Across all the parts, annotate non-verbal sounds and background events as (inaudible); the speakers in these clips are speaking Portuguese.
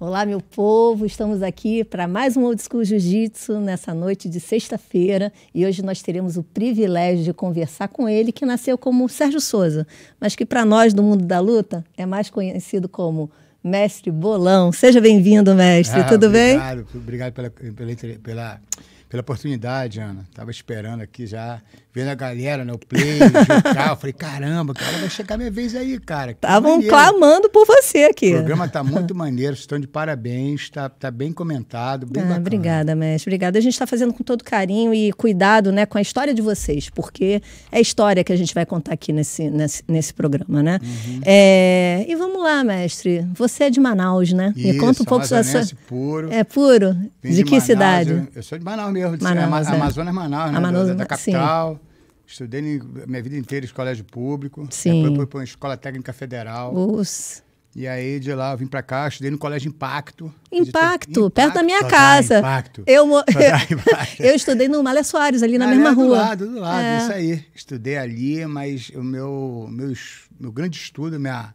Olá, meu povo! Estamos aqui para mais um Old School Jiu-Jitsu nessa noite de sexta-feira e hoje nós teremos o privilégio de conversar com ele, que nasceu como Sérgio Souza, mas que para nós do mundo da luta é mais conhecido como Mestre Bolão. Seja bem-vindo, mestre. Ah, Tudo obrigado, bem? Obrigado pela, pela, pela pela oportunidade, Ana. Tava esperando aqui já, vendo a galera, né? O play, o carro. (laughs) Falei, caramba, cara, vai chegar minha vez aí, cara. Estavam clamando por você aqui. O programa tá muito (laughs) maneiro, estão de parabéns, tá, tá bem comentado, bem ah, bacana. Obrigada, mestre. Obrigada. A gente está fazendo com todo carinho e cuidado, né, com a história de vocês, porque é a história que a gente vai contar aqui nesse, nesse, nesse programa, né? Uhum. É... E vamos lá, mestre. Você é de Manaus, né? Isso, Me conta um pouco sobre a sua... puro. É puro? Vim de, de Manaus, que cidade? Eu, eu sou de Manaus mesmo erro Manaus, é. Amazonas, Manaus, né? Amazonas, da, da capital. Sim. Estudei minha vida inteira em colégio público. Sim. Depois fui para uma escola técnica federal. Us. E aí, de lá, eu vim para cá, estudei no Colégio Impacto. Impacto, Impacto perto da minha casa. Impacto. Eu, (laughs) eu, (laughs) eu estudei no Malha Soares, ali na ah, mesma é, rua. Do lado, do lado, é. isso aí. Estudei ali, mas o meu, meu, meu grande estudo, minha,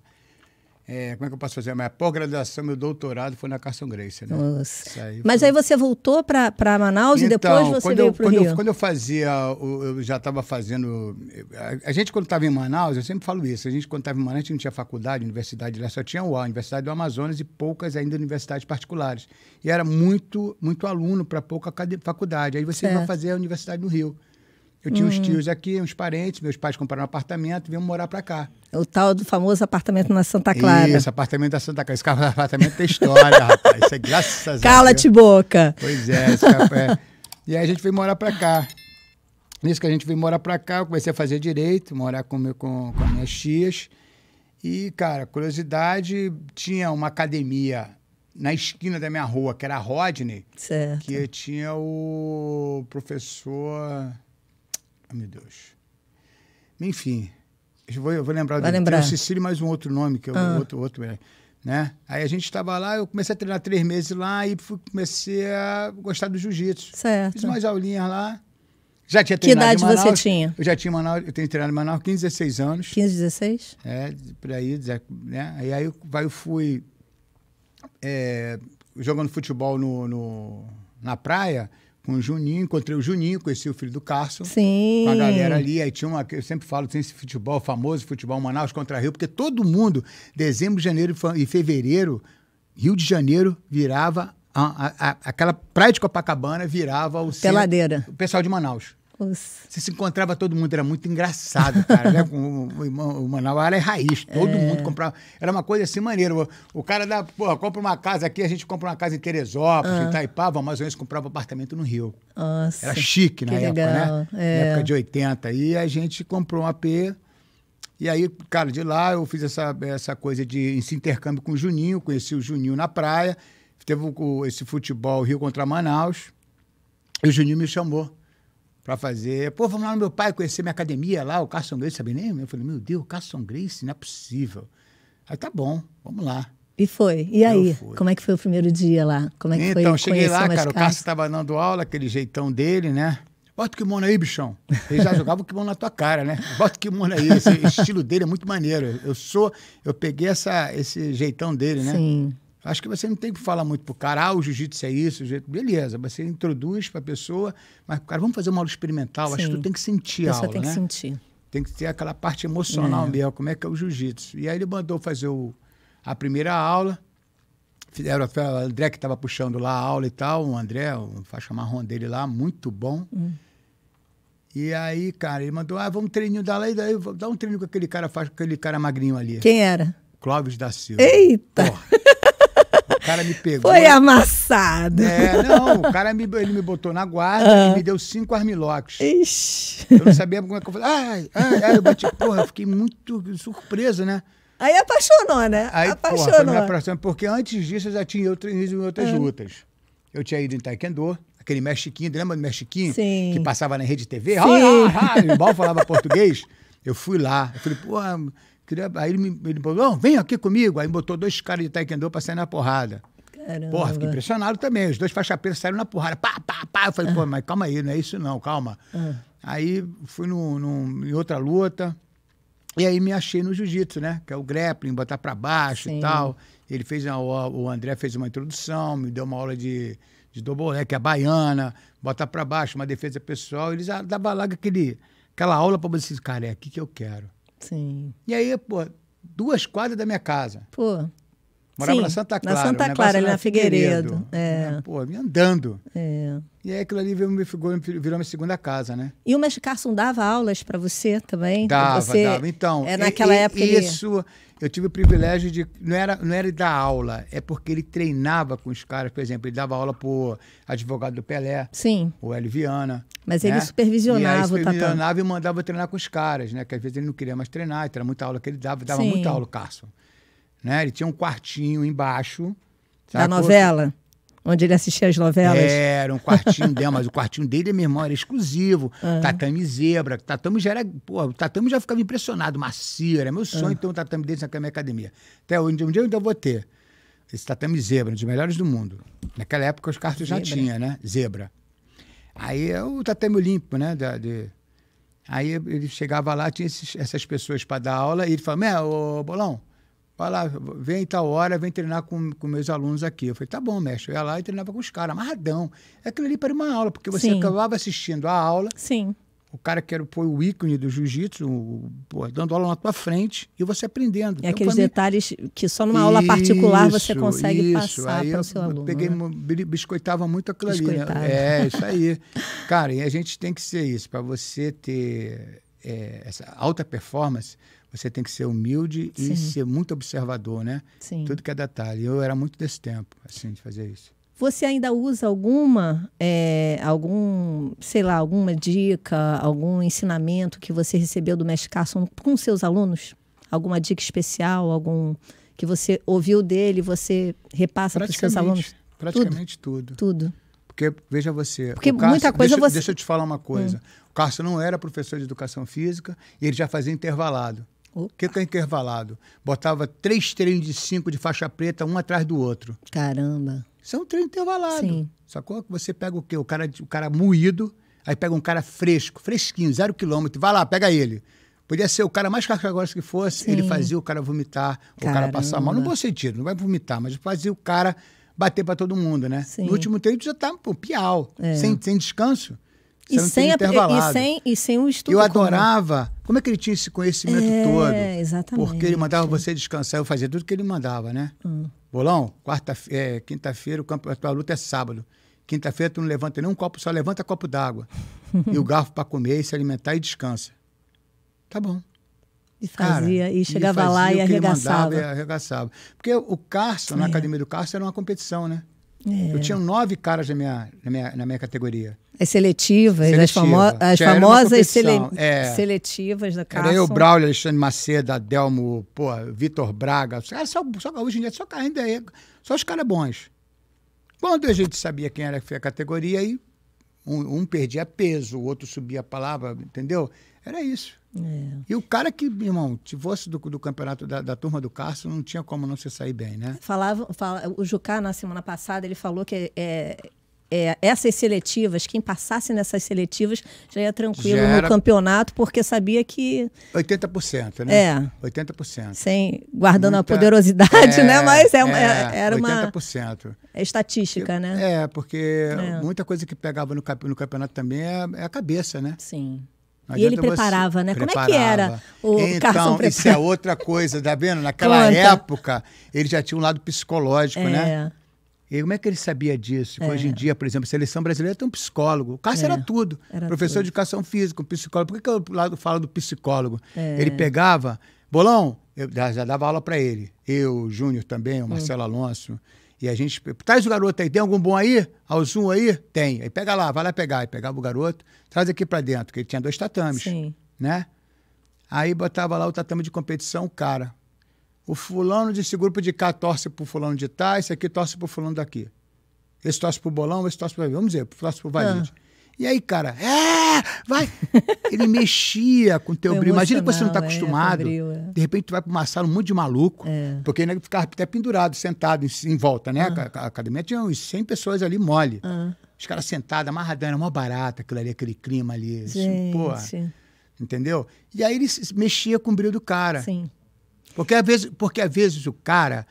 é, como é que eu posso fazer? Minha pós-graduação, meu doutorado foi na Carson Grace, né? Nossa. Aí Mas aí você voltou para Manaus então, e depois você veio para o Rio? quando eu fazia, eu já estava fazendo... A, gente, quando estava em Manaus, eu sempre falo isso, a gente, quando estava em Manaus, a gente não tinha faculdade, universidade, lá só tinha UA, Universidade do Amazonas e poucas ainda universidades particulares. E era muito, muito aluno para pouca faculdade. Aí você certo. vai fazer a Universidade do Rio. Eu tinha uns hum. tios aqui, uns parentes, meus pais compraram um apartamento e vieram morar para cá. O tal do famoso apartamento na Santa Clara. Isso, apartamento da Santa Clara. Esse (laughs) apartamento tem história, rapaz. Isso é graças a Deus. Cala-te boca. Pois é, esse é. E aí a gente veio morar para cá. Nisso que a gente veio morar para cá, eu comecei a fazer direito, morar com, meu, com, com minhas tias. E, cara, curiosidade, tinha uma academia na esquina da minha rua, que era a Rodney. Certo. Que tinha o professor... Ah, meu Deus. Enfim, eu vou, eu vou lembrar Vai do lembrar. Cecílio mais um outro nome, que é ah. outro, outro é, né? Aí a gente estava lá, eu comecei a treinar três meses lá e fui, comecei a gostar do jiu-jitsu. Certo. Fiz umas aulinhas lá. Já tinha treinado Que idade Manaus, você tinha? Eu já tinha Manaus, eu tenho treinado em Manaus 15, 16 anos. 15, 16? É, por aí, né? Aí, eu, aí eu fui é, jogando futebol no, no na praia, com o Juninho, encontrei o Juninho, conheci o filho do Carson. Sim. Com a galera ali. Aí tinha uma. Eu sempre falo, tem esse futebol famoso, futebol Manaus contra Rio, porque todo mundo, dezembro, janeiro e fevereiro, Rio de Janeiro virava. A, a, a, aquela praia de Copacabana virava o. Peladeira. Centro, o pessoal de Manaus poucos. Você se encontrava todo mundo, era muito engraçado, cara. né? (laughs) o, o, o Manaus era raiz, todo é. mundo comprava. Era uma coisa assim maneira. O, o, cara da, porra, compra uma casa aqui, a gente compra uma casa em Teresópolis, ah. em Itaipava, Amazonas comprava apartamento no Rio. Nossa, era chique na época, legal. né? É. Na época de 80. E a gente comprou um AP. E aí, cara, de lá eu fiz essa, essa coisa de esse intercâmbio com o Juninho, conheci o Juninho na praia. Teve esse futebol Rio contra Manaus. E o Juninho me chamou para fazer. Pô, vamos lá no meu pai conhecer minha academia lá, o Carson Grace, sabe nem? Eu falei, meu Deus, Carson Grace, não é possível. Aí tá bom, vamos lá. E foi. E aí, como é que foi o primeiro dia lá? Como é que então, foi? Então, cheguei lá, cara, o Carson estava dando aula, aquele jeitão dele, né? Bota o kimono aí, bichão. Ele já (laughs) jogava o kimono na tua cara, né? Bota o kimono aí. Esse estilo dele é muito maneiro. Eu sou, eu peguei essa, esse jeitão dele, né? Sim. Acho que você não tem que falar muito pro cara, ah, o jiu-jitsu é isso, jiu beleza. Você introduz para a pessoa, mas, cara, vamos fazer uma aula experimental. Sim. Acho que tu tem que sentir a, a aula, tem né? que sentir. Tem que ter aquela parte emocional é. mesmo, como é que é o jiu-jitsu. E aí ele mandou fazer o, a primeira aula. Fizeram, o André que estava puxando lá a aula e tal, o André, o faixa marrom dele lá, muito bom. Hum. E aí, cara, ele mandou, ah, vamos treininho da lei, daí dá um treininho com aquele cara faz, aquele cara magrinho ali. Quem era? Clóvis da Silva. Eita! Porra cara me pegou. Foi amassado. É, não, o cara me, ele me botou na guarda e ah. me deu cinco armilocks. Ixi. Eu não sabia como é que eu falei. Ai, ai, ai, eu bati, porra, eu fiquei muito surpreso, né? Aí apaixonou, né? Aí, apaixonou. Porra, apaixonou. Porque antes disso eu já tinha outro, em outras ah. lutas. Eu tinha ido em Taekwondo, aquele mexiquinho, lembra do mexiquinho? Sim. Que passava na rede TV? Sim. Ah, ah, falava (laughs) português. Eu fui lá. Eu falei, porra, Queria... Aí ele me ele falou, vem aqui comigo. Aí botou dois caras de taekwondo para sair na porrada. Caramba. Porra, fiquei impressionado também. Os dois faixa preta saíram na porrada. Pá, pá, pá. Eu falei, ah. pô, mas calma aí, não é isso não, calma. Ah. Aí fui no em outra luta. E aí me achei no jiu-jitsu, né? Que é o grappling, botar para baixo Sim. e tal. Ele fez, uma, o André fez uma introdução, me deu uma aula de, de dobolé, que é baiana, botar para baixo, uma defesa pessoal. Eles davam lá aquele, aquela aula para você, cara, é aqui que eu quero. Sim. E aí, pô, duas quadras da minha casa. Pô. Morava Sim, na Santa Clara. Na Santa Clara, ali na Figueiredo. Figueiredo. É. Pô, andando. É. E aí aquilo ali virou, virou minha segunda casa, né? E o Carson dava aulas para você também? Dava, você... dava. Então, é naquela e, época isso, eu tive o privilégio de... Não era, não era ele dar aula, é porque ele treinava com os caras. Por exemplo, ele dava aula pro advogado do Pelé. Sim. O Hélio Viana. Mas né? ele supervisionava e supervisionava tá e mandava treinar com os caras, né? Que às vezes ele não queria mais treinar, então era muita aula que ele dava. Dava Sim. muita aula o Carson. Né? Ele tinha um quartinho embaixo... Da novela? onde ele assistia as novelas. Era um quartinho (laughs) dela, mas o quartinho dele, meu irmão, era exclusivo. Uhum. Tatame zebra. Tatame já era. Pô, o tatame já ficava impressionado, macio. Era meu ah. sonho uhum. ter um tatame desse na minha academia. Até hoje, um dia eu ainda vou ter. Esse tatame zebra, um dos melhores do mundo. Naquela época os cartos já tinham, né? Zebra. Aí é o tatame olímpico, né? de... Aí ele chegava lá, tinha esses, essas pessoas para dar aula, e ele falava: Mé, ô Bolão, fala lá, vem tal hora, vem treinar com, com meus alunos aqui. Eu falei, tá bom, mestre. Eu ia lá e treinava com os caras, amarradão. É aquilo ali para uma aula, porque você Sim. acabava assistindo a aula. Sim. O cara que era, pô o ícone do jiu-jitsu, dando aula na tua frente e você aprendendo. É então, aqueles mim... detalhes que só numa aula isso, particular você consegue isso. passar para o seu aluno. Peguei, né? biscoitava muito aquilo ali. Né? É, (laughs) isso aí. cara, e a gente tem que ser isso. Para você ter é, essa alta performance, você tem que ser humilde Sim. e ser muito observador, né? Sim. Tudo que é detalhe. Eu era muito desse tempo, assim, de fazer isso. Você ainda usa alguma, é, algum, sei lá, alguma dica, algum ensinamento que você recebeu do mestre Carson com seus alunos? Alguma dica especial, algum que você ouviu dele, você repassa para os seus alunos? Praticamente tudo. Tudo. tudo. Porque veja você, porque Carson, muita coisa deixa, você... deixa eu te falar uma coisa. Hum. O Carson não era professor de educação física e ele já fazia intervalado. O que, que tá é intervalado? Botava três treinos de cinco de faixa preta, um atrás do outro. Caramba. Isso é um treino intervalado. Sim. Sacou? Você pega o quê? O cara, o cara moído, aí pega um cara fresco, fresquinho, zero quilômetro. Vai lá, pega ele. Podia ser o cara mais carcagoso que fosse, Sim. ele fazia o cara vomitar, Caramba. o cara passar mal. No bom sentido, não vai vomitar, mas fazia o cara bater para todo mundo, né? Sim. No último treino já tá pô, piau, é. sem, sem descanso e sem, a, e, sem, e sem o estudo. Eu adorava. Como, como é que ele tinha esse conhecimento é, todo? Exatamente. Porque ele mandava você descansar, eu fazia tudo que ele mandava, né? Hum. Bolão, quarta, é, quinta-feira, a tua luta é sábado. Quinta-feira tu não levanta nem um copo, só levanta copo d'água. (laughs) e o garfo para comer, se alimentar e descansa. Tá bom. E fazia, Cara, e chegava e fazia lá e arregaçava. Mandava, e arregaçava. Porque o Carson, é. na academia do Carson, era uma competição, né? É. Eu tinha nove caras na minha, na minha, na minha categoria. As é seletivas, Seletiva. as, famo as famosas sele é. seletivas da casa. Era eu, Braulio, Alexandre Macedo, Adelmo, pô, Vitor Braga. só, só, hoje em dia só, ainda é, só os caras bons. Quando a gente sabia quem era que foi a categoria, aí um, um perdia peso, o outro subia a palavra, entendeu? Era isso. É. E o cara que, irmão, se fosse do, do campeonato da, da, turma do Castro não tinha como não se sair bem, né? Falava, fala, o Jucá, na semana passada, ele falou que é, é, essas seletivas, quem passasse nessas seletivas já ia tranquilo já era... no campeonato, porque sabia que. 80%, né? É. 80%. Sem, guardando Muita... a poderosidade, né? é, né? Mas é, é, era 80%. uma. 80%. É estatística, eu, né? É, porque é. muita coisa que pegava no, no campeonato também é, é, a cabeça, né? Sim e ele preparava, né? Preparava. Como é que era o então, Carson Isso é outra coisa, tá vendo? Naquela Conta. época, ele já tinha um lado psicológico, né? é. né? E como é que ele sabia disso? É. Hoje em é. dia, por exemplo, a seleção brasileira tem um psicólogo. O Cássio é. era tudo. Era Professor tudo. de educação física, um psicólogo. Por que, eu lado falo do psicólogo? É. Ele pegava, bolão, eu já, dava aula para ele. Eu, o Júnior também, o Marcelo hum. Alonso. E a gente. Traz o garoto aí, tem algum bom aí? um aí? Tem. Aí pega lá, vai lá pegar. Aí pegava o garoto, traz aqui para dentro, porque ele tinha dois tatames. Sim. Né? Aí botava lá o tatame de competição, cara. O fulano desse grupo de cá torce pro fulano de tal, tá, esse aqui torce pro fulano daqui. Esse torce pro bolão, esse torce pro. Vamos dizer, torce pro Valide. Ah. É. E aí, cara, é, vai. (laughs) Ele mexia com o teu brilho Imagina que você não está é, acostumado. É, é. De repente, tu vai para uma sala, um monte de maluco. É. Porque ele né, ficava até pendurado, sentado em, em volta, né? Ah. A, a, academia tinha uns 100 pessoas ali mole. Ah. Os caras sentados, amarradando, uma barata, aquilo ali, aquele clima ali. Gente. Porra. Entendeu? E aí ele mexia com o brilho do cara. Sim. Porque às vezes, porque às vezes o cara,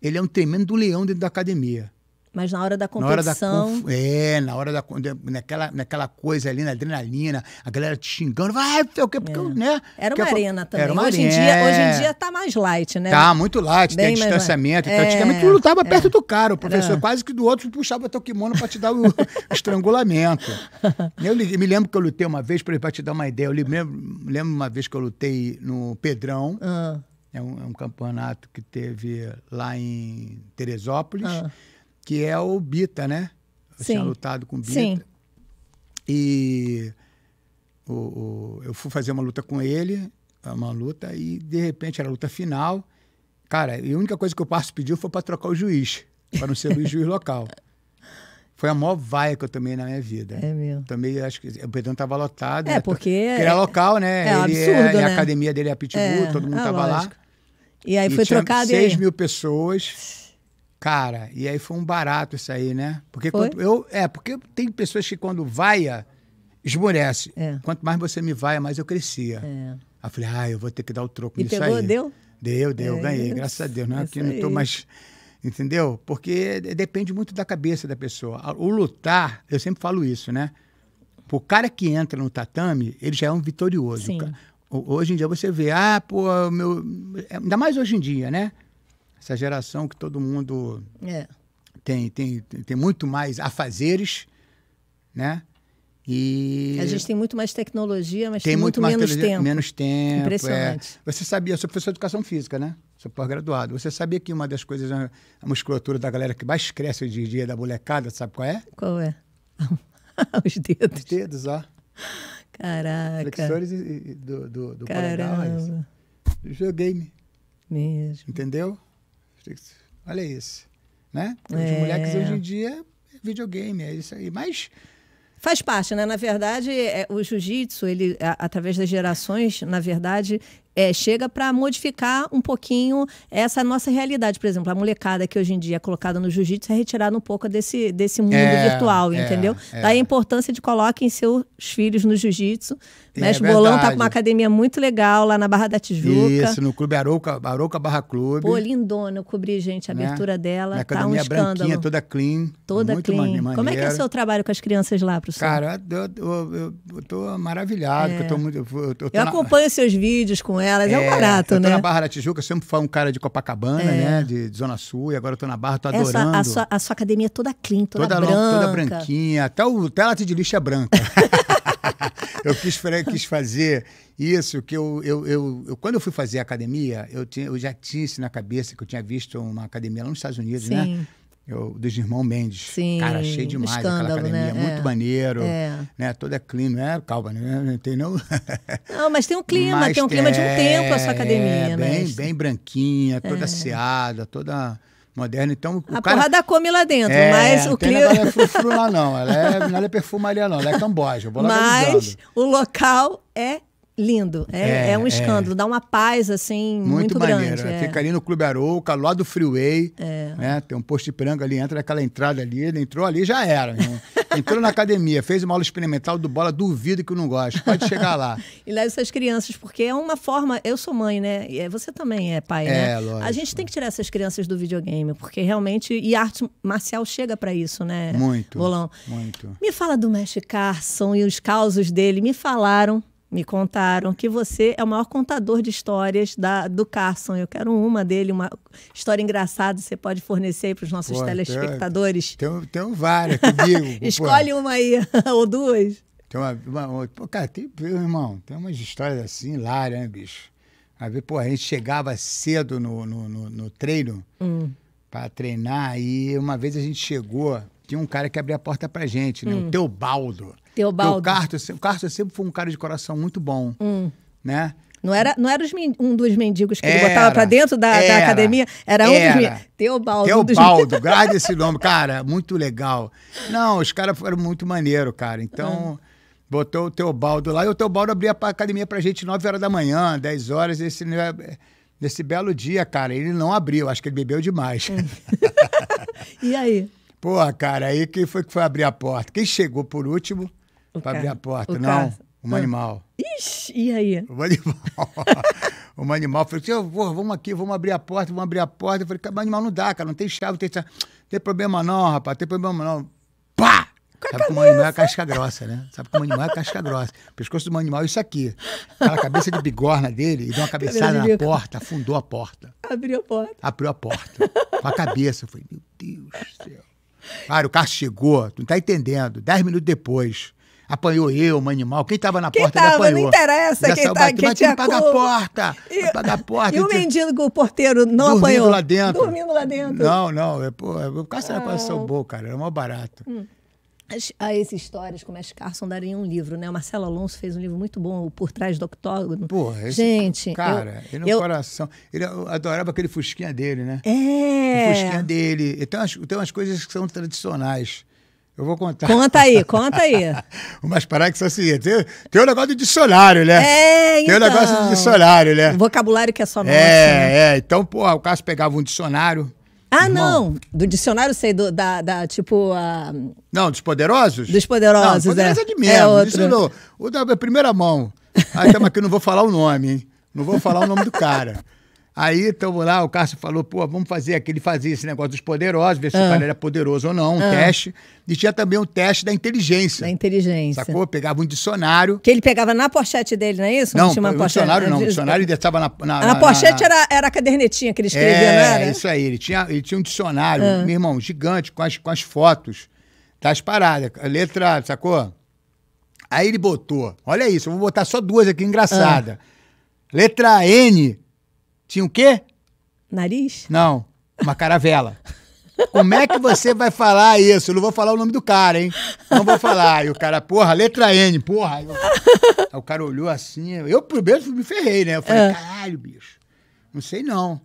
ele é um tremendo leão dentro da academia. Mas na hora da competição. Na hora da é, na hora da. Naquela, naquela coisa ali, na adrenalina, a galera te xingando, vai, ah, o que, porque, é. né? Era uma arena também. Era uma hoje, arena. Em dia, hoje em é. dia tá mais light, né? Tá, muito light, Bem tem distanciamento. Então, antigamente é, tu lutava é. perto do cara, o professor era. quase que do outro puxava teu kimono pra te dar o (laughs) estrangulamento. Eu me lembro que eu lutei uma vez, pra te dar uma ideia, eu lembro, lembro uma vez que eu lutei no Pedrão. Ah. É um, é um, campeonato que teve lá em Teresópolis. Ah que é o Bita, né? Eu Sim. tinha lutado com o Bita. Sim. E o, o, eu fui fazer uma luta com ele, uma luta, e de repente era a luta final. Cara, e a única coisa que o Passo pediu foi para trocar o juiz, para não ser o juiz (laughs) local. Foi a maior vaia que eu tomei na minha vida. É mesmo. Também acho que o Pedrão tava lotado. É, né? porque. Porque era é- local, né? É Ele é, absurdo, é, né? A academia dele é a Pitbull, é, todo mundo é, tava lógico. lá. E aí e foi trocado. 6 e mil pessoas. Cara, e aí foi um barato isso aí, né? Porque eu. É, porque tem pessoas que quando vaia, esmorece. É. Quanto mais você me vaia, mais eu crescia. É. Aí eu falei, ah, eu vou ter que dar o troco e nisso pegou, aí. Deu? Deu, deu, é, ganhei, graças a Deus. Não, aqui é é não estou mais. Entendeu? Porque depende muito da cabeça da pessoa. O lutar, eu sempre falo isso, né? O cara que entra no tatame, ele já é um vitorioso. Sim. Hoje em dia você vê, ah, pô, meu. É, ainda mais hoje em dia, né? essa geração que todo mundo é. tem, tem, tem muito mais afazeres, né? E... A gente tem muito mais tecnologia, mas tem, tem muito, muito menos tempo. Menos tempo. É. Impressionante. É. Você sabia, eu sou professor de educação física, né? Sou pós-graduado. Você sabia que uma das coisas, a musculatura da galera que mais cresce hoje em dia da molecada, sabe qual é? Qual é? (laughs) Os dedos. Os dedos, ó. Caraca. Flexores do, do, do Caramba. polegar. Joguei-me. Mesmo. Entendeu? Olha isso. Né? de é. moleques hoje em dia é videogame, é isso aí. Mas. Faz parte, né? Na verdade, é, o jiu-jitsu, ele, a, através das gerações, na verdade, é, chega para modificar um pouquinho essa nossa realidade. Por exemplo, a molecada que hoje em dia é colocada no jiu-jitsu é retirada um pouco desse, desse mundo é, virtual, é, entendeu? É. Daí a importância de coloquem seus filhos no jiu-jitsu. Mexe é Bolão tá com uma academia muito legal lá na Barra da Tijuca. Isso, no Clube Arouca, Arouca Barra Clube. Pô, lindona, eu cobri, gente, a né? abertura dela. Na tá um é toda clean. Toda muito clean. Maneiro. Como é que é o seu trabalho com as crianças lá, professor? Cara, eu, eu, eu, eu tô maravilhado. É. Eu, tô é. muito, eu, tô, eu na... acompanho seus vídeos com ela elas. É, é um é, barato, eu né? Eu tô na Barra da Tijuca, sempre fui um cara de Copacabana, é. né? De, de, Zona Sul, e agora eu tô na Barra, tô adorando. Essa, a, sua, a, sua, academia é toda clean, toda, toda branca. toda branquinha, até, o, até de lixo é branca. (laughs) eu quis, quis fazer isso, que eu, eu, eu, eu, quando eu fui fazer academia, eu, tinha, eu já tinha isso na cabeça, que eu tinha visto uma academia lá nos Estados Unidos, né? Sim. né? Eu, dos irmãos Mendes. Sim, cara, achei demais aquela né? academia, né? muito é. maneiro. É. Né? Todo é clima, é, calma, não tem não... não, mas tem um clima, mas tem um clima é, de um é, tempo a sua academia. É, né? bem, bem branquinha, toda é. seada, toda moderna. Então, a cara... porrada come lá dentro, é, mas o clima... Não é frufru lá não, ela, é, não é perfumaria não, ela é camboja, eu vou lá (laughs) Mas o local é lindo. É, é, é um é. escândalo. É. Dá uma paz, assim, muito, muito grande. Né? É. Fica ali no Clube Arouca, lá do Freeway. É. Né? Tem um posto de piranga ali, entra naquela entrada ali. Ele entrou ali, já era. Né? (laughs) Entrou na academia, fez uma aula experimental do bola. Duvido que eu não gosto Pode chegar lá. (laughs) e leva essas crianças, porque é uma forma... Eu sou mãe, né? E você também é pai, né? É, lógico. A gente tem que tirar essas crianças do videogame, porque realmente... E arte marcial chega para isso, né? Muito. Bolão. Muito. Me fala do Mestre Carson e os causos dele. Me falaram me contaram que você é o maior contador de histórias da, do Carson. Eu quero uma dele, uma história engraçada você pode fornecer para os nossos Pô, telespectadores. Tem, tenho várias comigo. Escolhe uma aí, (laughs) ou duas. Tem uma, uma, pô, cara, tem, irmão, tem umas histórias assim, lá, né, bicho? Às vezes, pô, a gente chegava cedo no, no, no, no treino hum. para treinar e uma vez a gente chegou, tinha um cara que abria a porta para gente, né? Hum. O Teobaldo. Teobaldo. O Carter, é o é sempre foi um cara de coração muito bom, hum. né? Não era, não era um dos mendigos que era, ele botava pra dentro da, era, da academia? Era um era. dos mendigos. Teobaldo. Teobaldo, dos... (laughs) esse nome. Cara, muito legal. Não, os caras foram muito maneiro, cara. Então, hum. botou o Teobaldo lá. E o Teobaldo abria a academia pra gente 9 horas da manhã, 10 horas. Esse, nesse belo dia, cara, ele não abriu. Acho que ele bebeu demais. Hum. (laughs) e aí? Pô, cara, aí quem foi que foi abrir a porta? Quem chegou por último para abrir a porta. O não, caso. um ah. animal. Ixi, e aí? Um animal. (laughs) um animal. Falei assim, oh, vamos aqui, vamos abrir a porta, vamos abrir a porta. Eu falei, o mas animal não dá, cara, não tem chave, não tem chave. Tem problema não, rapaz, tem problema não. Pá! Com Sabe como um animal é casca grossa, né? Sabe como um animal é casca grossa. O pescoço de um animal é isso aqui. Aquela cabeça de bigorna dele e deu uma cabeçada na porta, afundou a porta. Abriu a porta. Abriu a porta. Com a cabeça. Eu falei, meu Deus do céu. Cara, o carro chegou, tu não tá entendendo. Dez minutos depois apanhou eu, um animal. Quem estava na quem porta tava, apanhou. Não interessa quem Tá, quem tinha pagar a porta. E, pagar a porta. E o mendigo, o porteiro, não Dormindo apanhou? lá dentro. Dormindo lá dentro. Não, não. É, pô, é, o Carson era era coração ah. bom, cara. Era mó barato. Hum. As, as ah, histórias como as Carson daria um livro, né? O Marcelo Alonso fez um livro muito bom, o Por Trás do Octógono. Porra, esse Gente, cara, eu, ele no eu, coração. Ele adorava aquele fusquinha dele, né? É. O fusquinha dele. Tem umas, tem umas coisas que são tradicionais. Eu vou contar. Conta aí, conta aí. Umas (laughs) paradas que são assim. É tem, tem um negócio de dicionário, né? É, então. Tem um negócio de então. dicionário, né? O vocabulário que é só é, nosso. É, né? é. Então, pô, o Cássio pegava um dicionário. Ah, Irmão. não. Do dicionário, sei, do, da, da, tipo... A... Não, dos poderosos? Dos poderosos, não, poderoso é. é de mesmo. É outro. não, o da primeira mão. Aí estamos aqui, não vou falar o nome, hein? Não vou falar o nome do cara. (laughs) Aí estamos lá, o Cássio falou, pô, vamos fazer aquele, fazia esse negócio dos poderosos, ver se ah. o cara era poderoso ou não, um ah. teste. E tinha também um teste da inteligência. Da inteligência. Sacou? Pegava um dicionário. Que ele pegava na pochete dele, não é isso? Não, não o dicionário não. O dicionário ele estava na... Na, na, pochete na, na, Era, era a cadernetinha que ele escrevia, né É, isso aí. Ele tinha, ele tinha um dicionário, ah. meu irmão, gigante, com as, com as fotos das paradas. Letra, sacou? Aí ele botou, olha isso, eu vou botar só duas aqui, engraçada. Ah. Letra N tinha o quê? Nariz? Não, uma caravela. Como é que você vai falar isso? Eu não vou falar o nome do cara, hein? Não vou falar. E o cara, porra, letra N, porra. Aí o cara olhou assim. Eu, primeiro, me ferrei, né? Eu falei, é. caralho, bicho. Não sei não.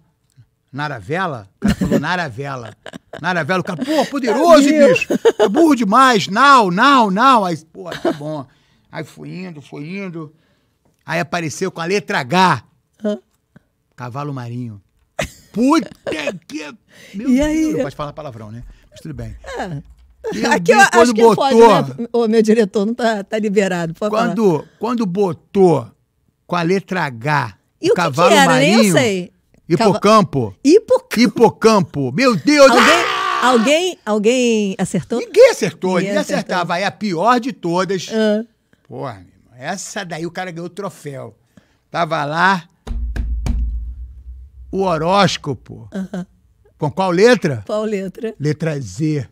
Naravela? O cara falou Naravela. Naravela, o cara, porra poderoso, bicho. É burro demais. Não, não, não. Aí, porra tá bom. Aí fui indo, fui indo. Aí apareceu com a letra H. Cavalo marinho. Puta que. Meu e Deus, aí? não pode falar palavrão, né? Mas tudo bem. É. Aqui eu acho que botou, pode, né? O meu diretor não tá, tá liberado. Pode quando, falar. quando botou com a letra H e o cavalo que que era? marinho. Nem eu sei. Hipocampo. Hipocampo. Hipocampo. Meu Deus! Alguém, ah! alguém, alguém acertou? Ninguém acertou. Ninguém, ninguém acertava. É a pior de todas. Uh. Porra, essa daí o cara ganhou o troféu. Tava lá, o horóscopo. Com qual letra? Qual letra? Letra Z.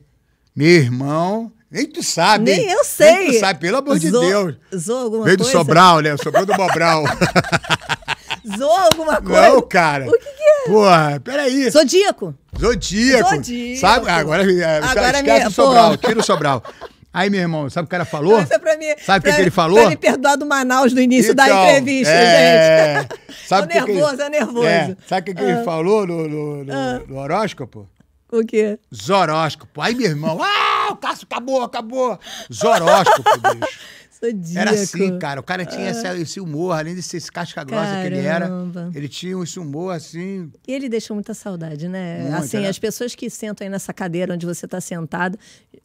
Meu irmão, nem tu sabe. Nem eu sei. Nem tu sabe, pelo amor Zou, de Deus. Zou alguma Veio coisa? Veio do Sobral, né? Sobrou do Bobral. (laughs) Zou alguma coisa? Não, cara. O que, que é? Porra, peraí. Zodíaco. Zodíaco. Zodíaco. Sabe? Agora, é, agora esquece minha, o Sobral, tira o Sobral. (laughs) Aí, meu irmão, sabe o que o cara falou? pra mim, é sabe o que, que, ele falou? Pra me perdoar do Manaus no início então, da entrevista, é... gente. Sabe tô que nervoso, que é nervoso. É. Sabe o que, ah. ele falou no, no, no, ah. no horóscopo? O quê? Zoróscopo. Aí, meu irmão, ah, o Cássio acabou, acabou. Zoróscopo, bicho. Zodíaco. Era assim, cara. O cara tinha ah. esse, humor, além de ser esse casca grossa que ele era. Ele tinha esse humor assim. E ele deixou muita saudade, né? Muito, assim, né? as pessoas que sentam aí nessa cadeira onde você está sentado,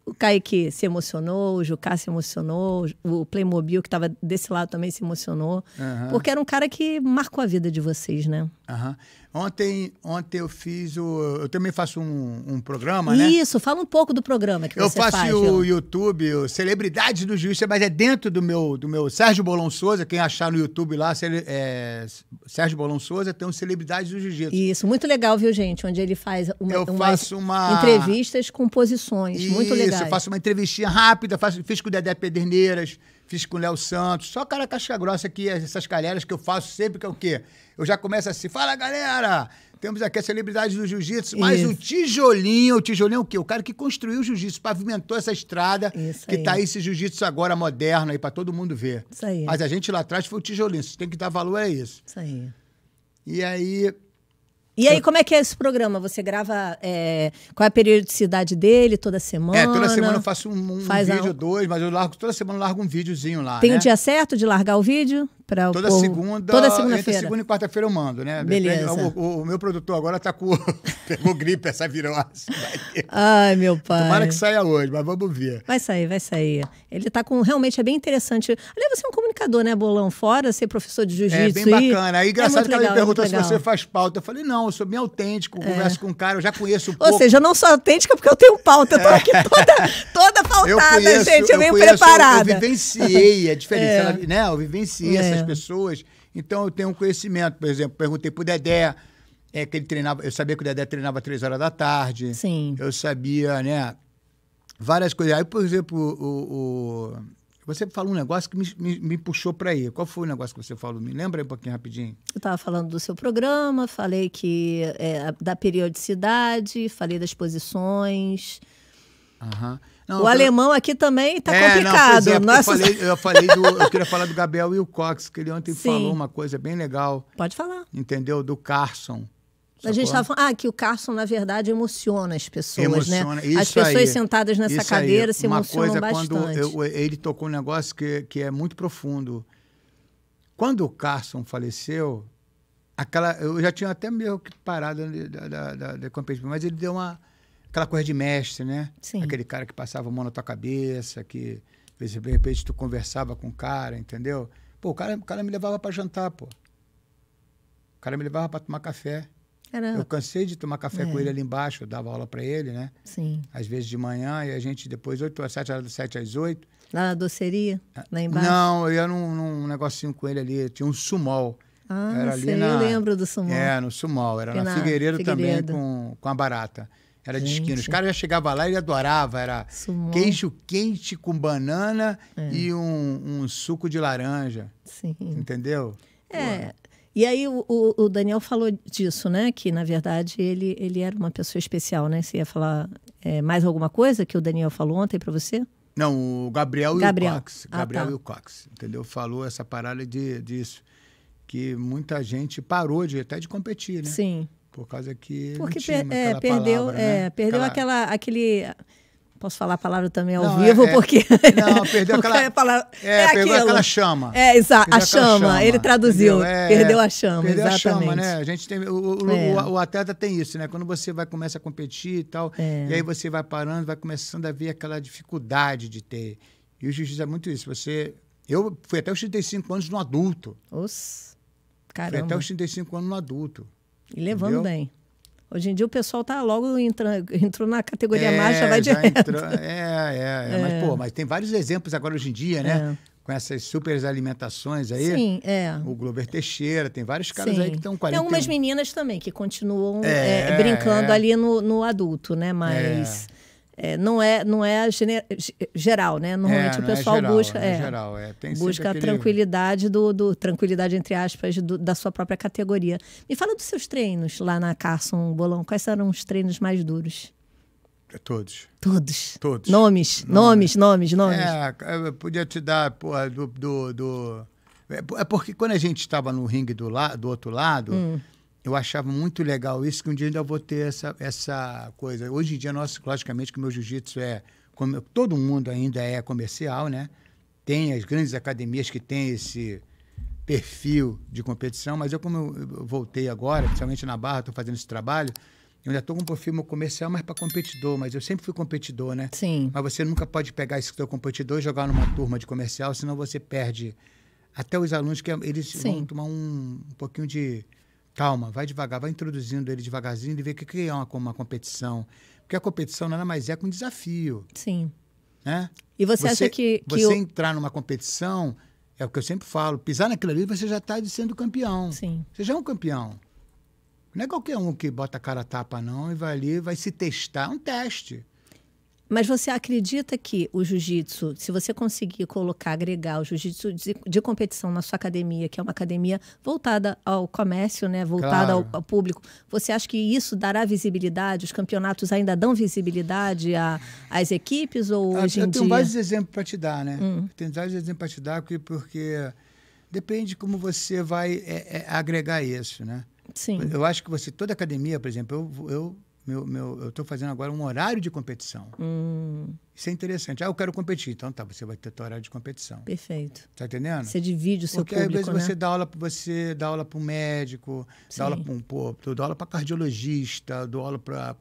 o Kaique se emocionou, o Jucá se emocionou, o Playmobil, que estava desse lado também, se emocionou. Porque era um cara que marcou a vida de vocês, né? Aham. Ontem, ontem eu fiz o. Eu também faço um, um programa, Isso, né? Isso, fala um pouco do programa que eu você faz. Eu faço o YouTube, o Celebridades do Juiz, mas é dentro do meu, do meu Sérgio Bolon Souza. Quem achar no YouTube lá, é, Sérgio Bolon Souza tem os um Celebridades do Jiu-Jitsu. Isso, muito legal, viu, gente? Onde ele faz uma, eu faço uma... entrevistas com posições. Isso, muito legal. Isso, eu faço uma entrevistinha rápida, faço, fiz com o Dedé Pederneiras fiz com o Léo Santos, só cara casca grossa aqui, essas galeras que eu faço sempre, que é o quê? Eu já começo assim, fala galera! Temos aqui a celebridade do jiu-jitsu, mas o tijolinho, o tijolinho é o quê? O cara que construiu o jiu-jitsu, pavimentou essa estrada, Isso que aí. tá aí esse jiu-jitsu agora moderno aí para todo mundo ver. Isso aí. Mas a gente lá atrás foi o tijolinho, você tem que dar valor a é isso. Isso aí. E aí, e aí, eu... como é que é esse programa? Você grava. É... Qual é a periodicidade dele? Toda é, semana? É, toda semana eu faço um, um vídeo, a... dois, mas eu largo, toda semana eu largo um videozinho lá. Tem né? um dia certo de largar o vídeo? para o toda povo. Segunda, toda segunda segunda e quarta-feira eu mando, né? Beleza. o, o, meu produtor agora tá com (laughs) pegou gripe essa virose. Ai, meu pai. Tomara que saia hoje, mas vamos ver. Vai sair, vai sair. Ele tá com realmente é bem interessante. Aliás, você é um comunicador, né, Bolão? Fora ser professor de é, jiu-jitsu. É bem bacana. Aí, é engraçado é que ela me perguntou se você faz pauta. Eu falei, não, eu sou bem autêntico, é. converso com um cara, eu já conheço um pouco. Ou seja, eu não sou autêntica porque eu tenho pauta. Eu tô aqui é. toda, toda pautada, eu conheço, gente. Eu, eu venho preparada. Eu, eu vivenciei a diferença, né? Eu vivenciei essa é. pessoas. Então eu tenho um conhecimento. Por exemplo, perguntei pro Dedé. É que ele treinava, eu sabia que o Dedé treinava três horas da tarde. Sim. Eu sabia, né? Várias coisas. Aí, por exemplo, o, o você falou um negócio que me, me, me puxou para aí. Qual foi o negócio que você falou? Me lembra aí um pouquinho rapidinho. Eu estava falando do seu programa, falei que é, da periodicidade, falei das posições. Aham. Uhum. Não, o alemão aqui também está é, complicado. Não, é, Nossa... eu, falei, eu, falei do, eu queria falar do Gabriel Wilcox, que ele ontem Sim. falou uma coisa bem legal. Pode falar. Entendeu? Do Carson. A gente estava falando ah, que o Carson, na verdade, emociona as pessoas, emociona. né? Isso as pessoas aí. sentadas nessa Isso cadeira aí. se uma emocionam coisa, bastante. Quando eu, ele tocou um negócio que, que é muito profundo. Quando o Carson faleceu, aquela, eu já tinha até meio que parado da, da, da, da mas ele deu uma aquela coisa de mestre, né? Sim. Aquele cara que passava a mão na tua cabeça, que de repente tu conversava com o cara, entendeu? Pô, o cara, o cara me levava para jantar, pô. O cara me levava para tomar café. Caramba. Eu cansei de tomar café é. com ele ali embaixo, eu dava aula para ele, né? Sim. Às vezes de manhã, e a gente depois, 8 às 7 horas, 7 às 8. Lá na doceria? Ah, lá embaixo? Não, eu ia num, num negocinho com ele ali, tinha um sumol. Ah, era sei, ali na, eu lembro do sumol. É, no sumol. Era na, na Figueiredo, Figueiredo, também, com, com a barata. Era de esquina. Os caras já chegavam lá e adorava. Era Sumou. queijo quente com banana é. e um, um, suco de laranja. Sim. Entendeu? É. E aí o, o, Daniel falou disso, né? Que, na verdade, ele, ele era uma pessoa especial, né? Você ia falar é, mais alguma coisa que o Daniel falou ontem para você? Não, o Gabriel, Gabriel. Wilcox. Cox. Ah, Gabriel tá. Wilcox, entendeu? Falou essa parada de, disso. Que muita gente parou de, até de competir, né? Sim por causa que. Porque per é, perdeu, palavra, é, né? perdeu aquela, aquela aquele. Posso falar a palavra também ao não, é, vivo, é, porque. Não, perdeu (laughs) aquela. Palavra, é, é perdeu aquela chama. É, exato. A chama, chama, ele traduziu. É, perdeu a chama, perdeu exatamente. a chama, né? A gente tem, o, o, é. o, o, atleta tem isso, né? Quando você vai começa a competir e tal, é. e aí você vai parando, vai começando a ver aquela dificuldade de ter. E o jiu-jitsu é muito isso. Você. Eu fui até os 35 anos no adulto. Os. Caramba. Fui até os 35 anos no adulto. E levando Entendeu? bem. Hoje em dia o pessoal tá logo entrando, entrou na categoria é, marcha, vai direto. Entrou, é, é, (laughs) é, é, Mas, pô, mas tem vários exemplos agora hoje em dia, né? É. Com essas super alimentações aí. Sim, é. O Glover Teixeira, tem vários caras Sim. aí que estão com Tem algumas meninas também que continuam é, é, brincando é. ali no, no, adulto, né? Mas. É, não é não é geral, né? Normalmente é, o é pessoal é, é geral, busca é, geral, busca a tranquilidade do, do, tranquilidade entre aspas do, da sua própria categoria. Me fala dos seus treinos lá na Carson Bolão. Quais eram os treinos mais duros? Todos. Todos. Todos. Nomes, nomes, nomes, nomes. É, podia te dar porra, do, do, do... É, é porque quando a gente estava no ringue do, lado do outro lado, hum eu achava muito legal isso, que um dia ainda vou ter essa, essa coisa. Hoje em dia, nós, logicamente, que o meu jiu-jitsu é. Como, todo mundo ainda é comercial, né? Tem as grandes academias que têm esse perfil de competição, mas eu, como eu voltei agora, principalmente na Barra, estou fazendo esse trabalho, eu ainda estou com um perfil comercial, mas para competidor, mas eu sempre fui competidor, né? Sim. Mas você nunca pode pegar esse seu competidor e jogar numa turma de comercial, senão você perde. Até os alunos que eles Sim. vão tomar um, um pouquinho de Calma, vai devagar, vai introduzindo ele devagarzinho e ver o que é uma, uma competição. Porque a competição nada mais é que um desafio. Sim. Né? E você, você acha que. que você eu... entrar numa competição, é o que eu sempre falo, pisar naquilo ali, você já está sendo campeão. Sim. Você já é um campeão. Não é qualquer um que bota a cara a tapa, não, e vai ali vai se testar. É um teste. Mas você acredita que o jiu-jitsu, se você conseguir colocar, agregar o jiu-jitsu de, de, competição na sua academia, que é uma academia voltada ao comércio, né? voltada claro. ao, ao, público, você acha que isso dará visibilidade? Os campeonatos ainda dão visibilidade às equipes? Ou eu, ah, hoje eu tenho dia... vários exemplos para te dar, né? Hum. Tenho vários exemplos para te dar, porque depende de como você vai é, é, agregar isso, né? Sim. Eu acho que você, toda academia, por exemplo, eu, eu meu, meu, eu estou fazendo agora um horário de competição. Hum. Isso é interessante. Ah, eu quero competir. Então tá, você vai ter teu horário de competição. Perfeito. Tá entendendo? Você divide o seu Porque público, Porque às vezes né? você dá aula para você, dá aula para um médico, Sim. dá aula para um pô, dá aula para cardiologista, dá aula para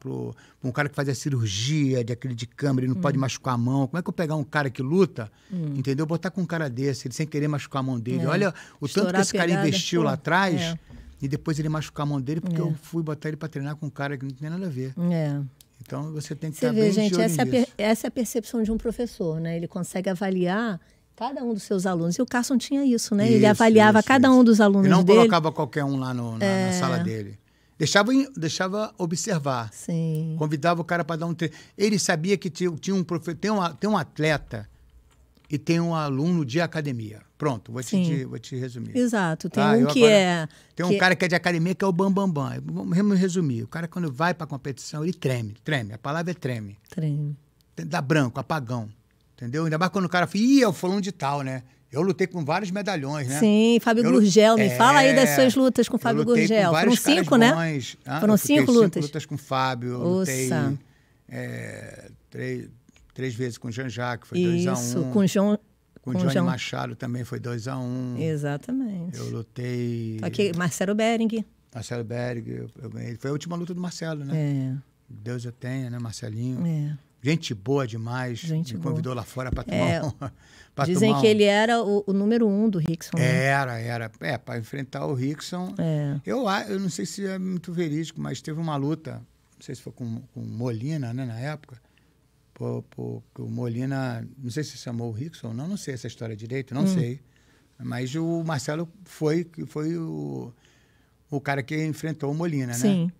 um cara que faz a cirurgia de aquele de câmera, ele não hum. pode machucar a mão. Como é que eu pegar um cara que luta, hum. entendeu? Botar com um cara desse, ele sem querer machucar a mão dele. É. Olha o Estourar tanto que esse cara investiu pô, lá atrás. É e depois ele machucar a mão dele porque é. eu fui botar ele para treinar com um cara que não tem nada a ver. É. Então você tem que saber gente, essa é, per, essa é a percepção de um professor, né? Ele consegue avaliar cada um dos seus alunos. E o Carson tinha isso, né? Isso, ele avaliava isso, cada isso. um dos alunos e não dele. colocava qualquer um lá no, na, é. na, sala dele. Deixava, deixava observar. Sim. Convidava o cara para dar um treino. Ele sabia que tinha, tinha um professor, tem, um, tem um atleta e tem um aluno de academia. Pronto, vou te, vou te resumir. Exato. Tem ah, um que agora, é. Tem um que... É cara que é de academia que é o Bambambam. Bam, bam. Vamos resumir. O cara, quando vai para competição, ele treme, treme. A palavra é treme. Treme. Dá branco, apagão. Entendeu? Ainda mais quando o cara fala, ih, é o fulano de tal, né? Eu lutei com vários medalhões, né? Sim, Fábio eu, Gurgel. Me é, fala aí das suas lutas com Fábio Gurgel. Com Foram cinco, né? ah, Foram cinco lutas? Cinco lutas com Fábio. Eu lutei é, três, três vezes com o Jean-Jacques, foi 2x1. Isso, um. com o Jean... Com, com Johnny João... Machado também foi 2 a 1 um. Exatamente. Eu lutei. Aqui, Marcelo Bering. Marcelo Bering, eu, eu ganhei. Foi a última luta do Marcelo, né? É. Deus eu tenha, né, Marcelinho? É. Gente boa demais. Gente Me convidou lá fora para é, tomar, é, um, (laughs) Dizem tomar que um... ele era o, o, número um do Rickson. Né? Era, era. É, para enfrentar o Rickson. É. Eu, eu não sei se é muito verídico, mas teve uma luta, não sei se foi com, com Molina, né, na época o Molina, não sei se chamou o Rickson, não, não sei essa história direito, não hum. sei. Mas o Marcelo foi, foi o, o cara que enfrentou o Molina, Sim. né? Sim.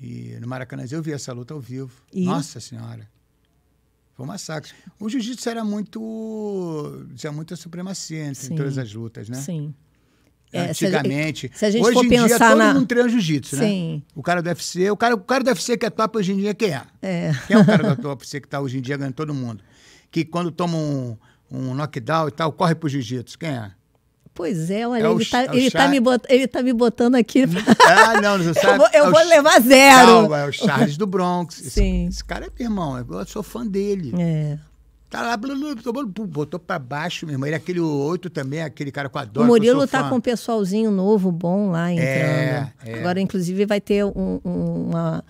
E no Maracanã eu vi essa luta ao vivo. E? Nossa Senhora! Foi um massacre. O jiu-jitsu era muito. tinha muita supremacia entre Sim. todas as lutas, né? Sim. É, antigamente. Se a gente, se a gente hoje for em pensar dia, todo mundo treina jiu-jitsu, né? Sim. O cara do UFC, o cara, o cara do UFC que é top hoje em dia, quem é? É. Quem é o cara do UFC que tá hoje em dia ganhando todo mundo? Que quando toma um, um knockdown e tal, corre pro jiu-jitsu, quem é? Pois é, olha, é ele, tá, é tá me bot, ele tá me botando aqui. Hum. Pra... Ah, não, não sabe. (laughs) eu vou, eu é vou levar zero. é o Charles do Bronx. Sim. Esse, esse, cara é meu irmão, eu sou fã dele. É. Tá lá, blu, blu, tomando, botou pra baixo, meu irmão. Ele, é aquele outro também, é aquele cara com a dor. O Murilo tá com um pessoalzinho novo, bom lá é, entrando. É, é. Agora, inclusive, vai ter um, uma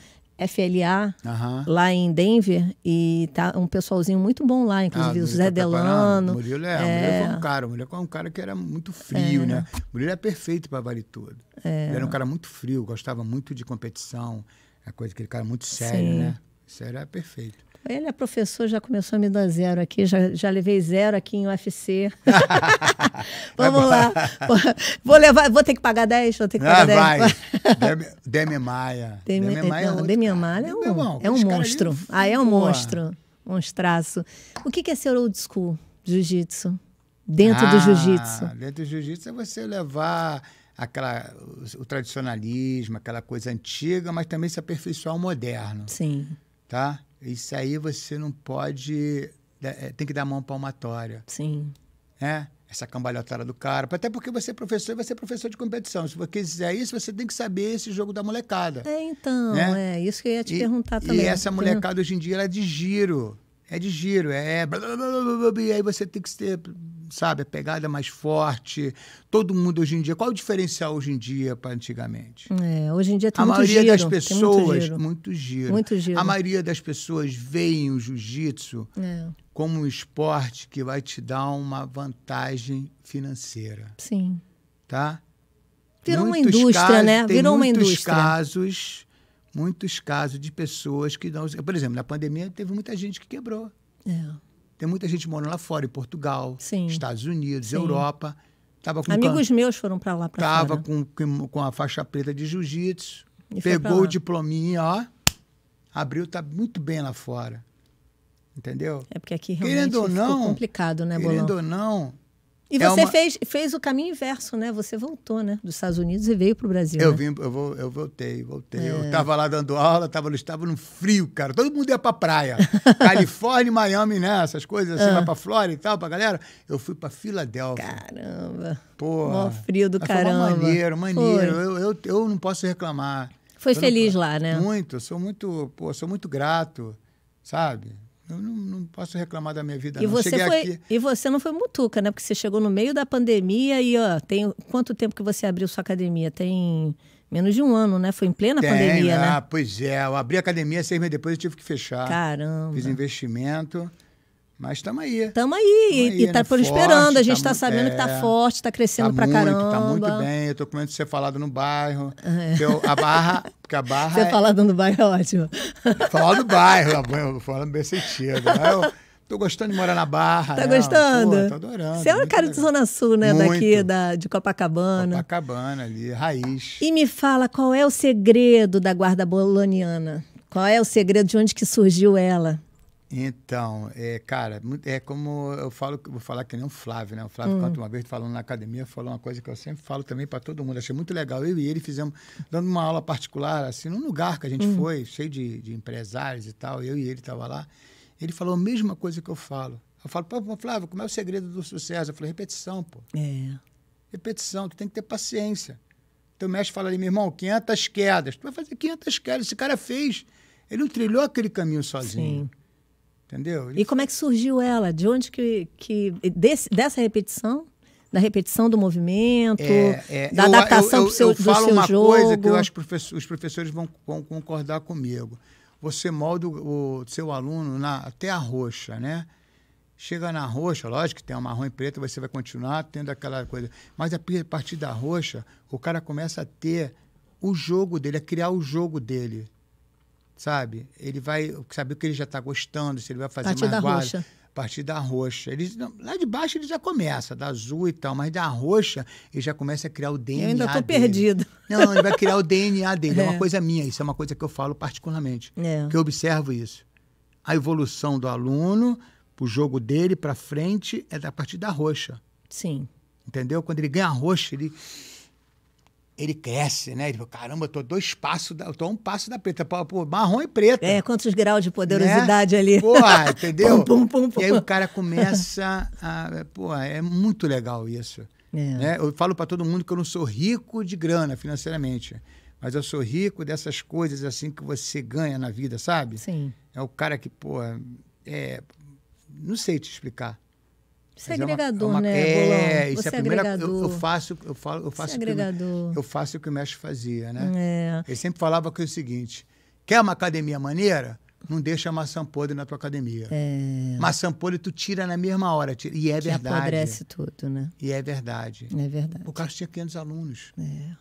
FLA uhum. lá em Denver e tá um pessoalzinho muito bom lá, inclusive ah, o Zé tá Delano. O Murilo é, é... Murilo foi um cara, o Murilo foi um cara que era muito frio, é. né? O Murilo é perfeito para vale tudo. É. Ele era um cara muito frio, gostava muito de competição, é coisa que ele cara muito sério, Sim. né? Sério é perfeito. Ele é professor, já começou a me dar zero aqui, já, já levei zero aqui em UFC. (laughs) Vamos lá. Vou levar, vou ter que pagar 10, vou ter que ah, pagar ah, (laughs) Demi, Demi Maia. Demi, Demi Maia é, Demi Maia é um, irmão, é um é monstro. Ali, ah, é um monstro. Monstraço. O que é ser old school? Jiu-jitsu. Dentro ah, do jiu-jitsu. Dentro do jiu-jitsu é você levar aquela o, o tradicionalismo, aquela coisa antiga, mas também se aperfeiçoar o moderno. Sim. Tá? Isso aí você não pode. Eh, tem que dar mão palmatória. Sim. Né? Essa cambalhotada do cara. Até porque você é professor e você é professor de competição. Se você quiser isso, você tem que saber esse jogo da molecada. É, então. Né? É isso que eu ia te e, perguntar também. E essa molecada hoje em dia ela é de giro. É de giro. É. Blá, blá, blá, e aí você tem que ter sabe? A pegada mais forte. Todo mundo hoje em dia. Qual o diferencial hoje em dia para antigamente? É, hoje em dia tem a muito maioria giro, das pessoas muito giro. muito giro. muito giro. A maioria das pessoas veem o jiu-jitsu é. como um esporte que vai te dar uma vantagem financeira. Sim. Tá? Virou muitos uma indústria, casos, né? Virou uma indústria. casos muitos casos de pessoas que não. Por exemplo, na pandemia teve muita gente que quebrou. É. Tem muita gente morando lá fora, em Portugal, Sim. Estados Unidos, Sim. Europa. Tava com Amigos can... meus foram para lá para Tava com, com a faixa preta de jiu-jitsu, pegou o diplominha, ó, abriu, tá muito bem lá fora. Entendeu? É porque aqui realmente querendo ou não, complicado, né, Bolão? Querendo ou não, e é você uma... fez, fez o caminho inverso, né? Você voltou, né? Dos Estados Unidos e veio para o Brasil. Eu né? vim, eu, vou, eu voltei, voltei. É. Eu estava lá dando aula, estava no, tava no frio, cara. Todo mundo ia para praia. (laughs) Califórnia, Miami, né? Essas coisas, assim, ah. vai pra Flórida e tal, para galera. Eu fui para Filadélfia. Caramba. Pô. frio do caramba. Foi maneiro, maneiro. Eu, eu, eu, não posso reclamar. Foi eu feliz não... lá, né? Muito, sou muito, pô, sou muito grato, sabe? Eu não, não posso reclamar da minha vida. E, não. Você foi, aqui... e você não foi mutuca, né? Porque você chegou no meio da pandemia e, ó, tem quanto tempo que você abriu sua academia? Tem menos de um ano, né? Foi em plena tem, pandemia, ah, né? Ah, pois é. Eu abri a academia, seis meses depois eu tive que fechar. Caramba. Fiz investimento. Mas estamos aí. Estamos aí. Tamo aí. E está né? esperando a gente está tá sabendo tá é, que está forte, está crescendo tá pra tá caramba. Está muito bem. estou com medo de ser falado no bairro. É. Eu, a barra. Porque a (laughs) barra. Ser é... falado no bairro é ótimo. Falar no bairro, (laughs) falando bem sentido. Né? Eu tô gostando de morar na barra. está né? gostando? Estou adorando. Você é uma cara legal. de Zona Sul, né? Muito. Daqui, da, de Copacabana. Copacabana ali, raiz. E me fala, qual é o segredo da guarda boloniana? Qual é o segredo de onde que surgiu ela? Então, é, cara, é como eu falo, vou falar que nem o Flávio, né? O Flávio, uhum. uma vez falando na academia, falou uma coisa que eu sempre falo também para todo mundo. Achei muito legal. Eu e ele fizemos, dando uma aula particular, assim, num lugar que a gente uhum. foi, cheio de, de, empresários e tal. Eu e ele tava lá. Ele falou a mesma coisa que eu falo. Eu falo, pô, Flávio, como é o segredo do sucesso? Eu falei, repetição, pô. É. Repetição, tu tem que ter paciência. Teu mestre fala ali, meu irmão, 500 quedas. Tu vai fazer 500 quedas. Esse cara fez. Ele não trilhou aquele caminho sozinho. Sim. Entendeu? E como é que surgiu ela? De onde que. que desse, dessa repetição? Da repetição do movimento, é, é, da adaptação para o seu, eu do seu uma jogo. coisa que eu acho que os professores vão, vão concordar comigo. Você molda o, o seu aluno na, até a roxa, né? Chega na roxa, lógico que tem uma marrom e preta, você vai continuar tendo aquela coisa. Mas a partir da roxa, o cara começa a ter o jogo dele, a criar o jogo dele sabe? Ele vai saber o que ele já está gostando, se ele vai fazer Partida mais guarda. Roxa. da roxa. Eles, lá de baixo ele já começa, da azul e tal, mas da roxa ele já começa a criar o DNA. Eu ainda estou perdido. Não, ele vai criar o DNA (laughs) dele. É. é. uma coisa minha, isso é uma coisa que eu falo particularmente. É. Que eu observo isso. A evolução do aluno, o jogo dele para frente, é da roxa. Sim. Entendeu? Quando ele ganha roxa, ele ele cresce, né? Ele fala, caramba, eu tô dois passos, da, eu tô um passo da preta, pô, marrom e preta. É, quantos graus de poderosidade né? ali. Porra, entendeu? (laughs) pum, pum, pum, e aí o cara começa a... Pô, é muito legal isso. É. Né? Eu falo para todo mundo que eu não sou rico de grana financeiramente, mas eu sou rico dessas coisas assim que você ganha na vida, sabe? Sim. É o cara que, pô, é... Não sei te explicar segregador é, é, é né? É, isso é, é a primeira eu, faço, eu falo, eu faço, Você que, eu faço o que o mestre fazia, né? É. Ele sempre falava que é o seguinte: quer uma academia maneira? Não deixa maçã podre na tua academia. É. Maçã podre tu tira na mesma hora. Tira, e é que verdade. apodrece tudo, né? E é verdade. É verdade. O Carlos tinha 500 alunos. É.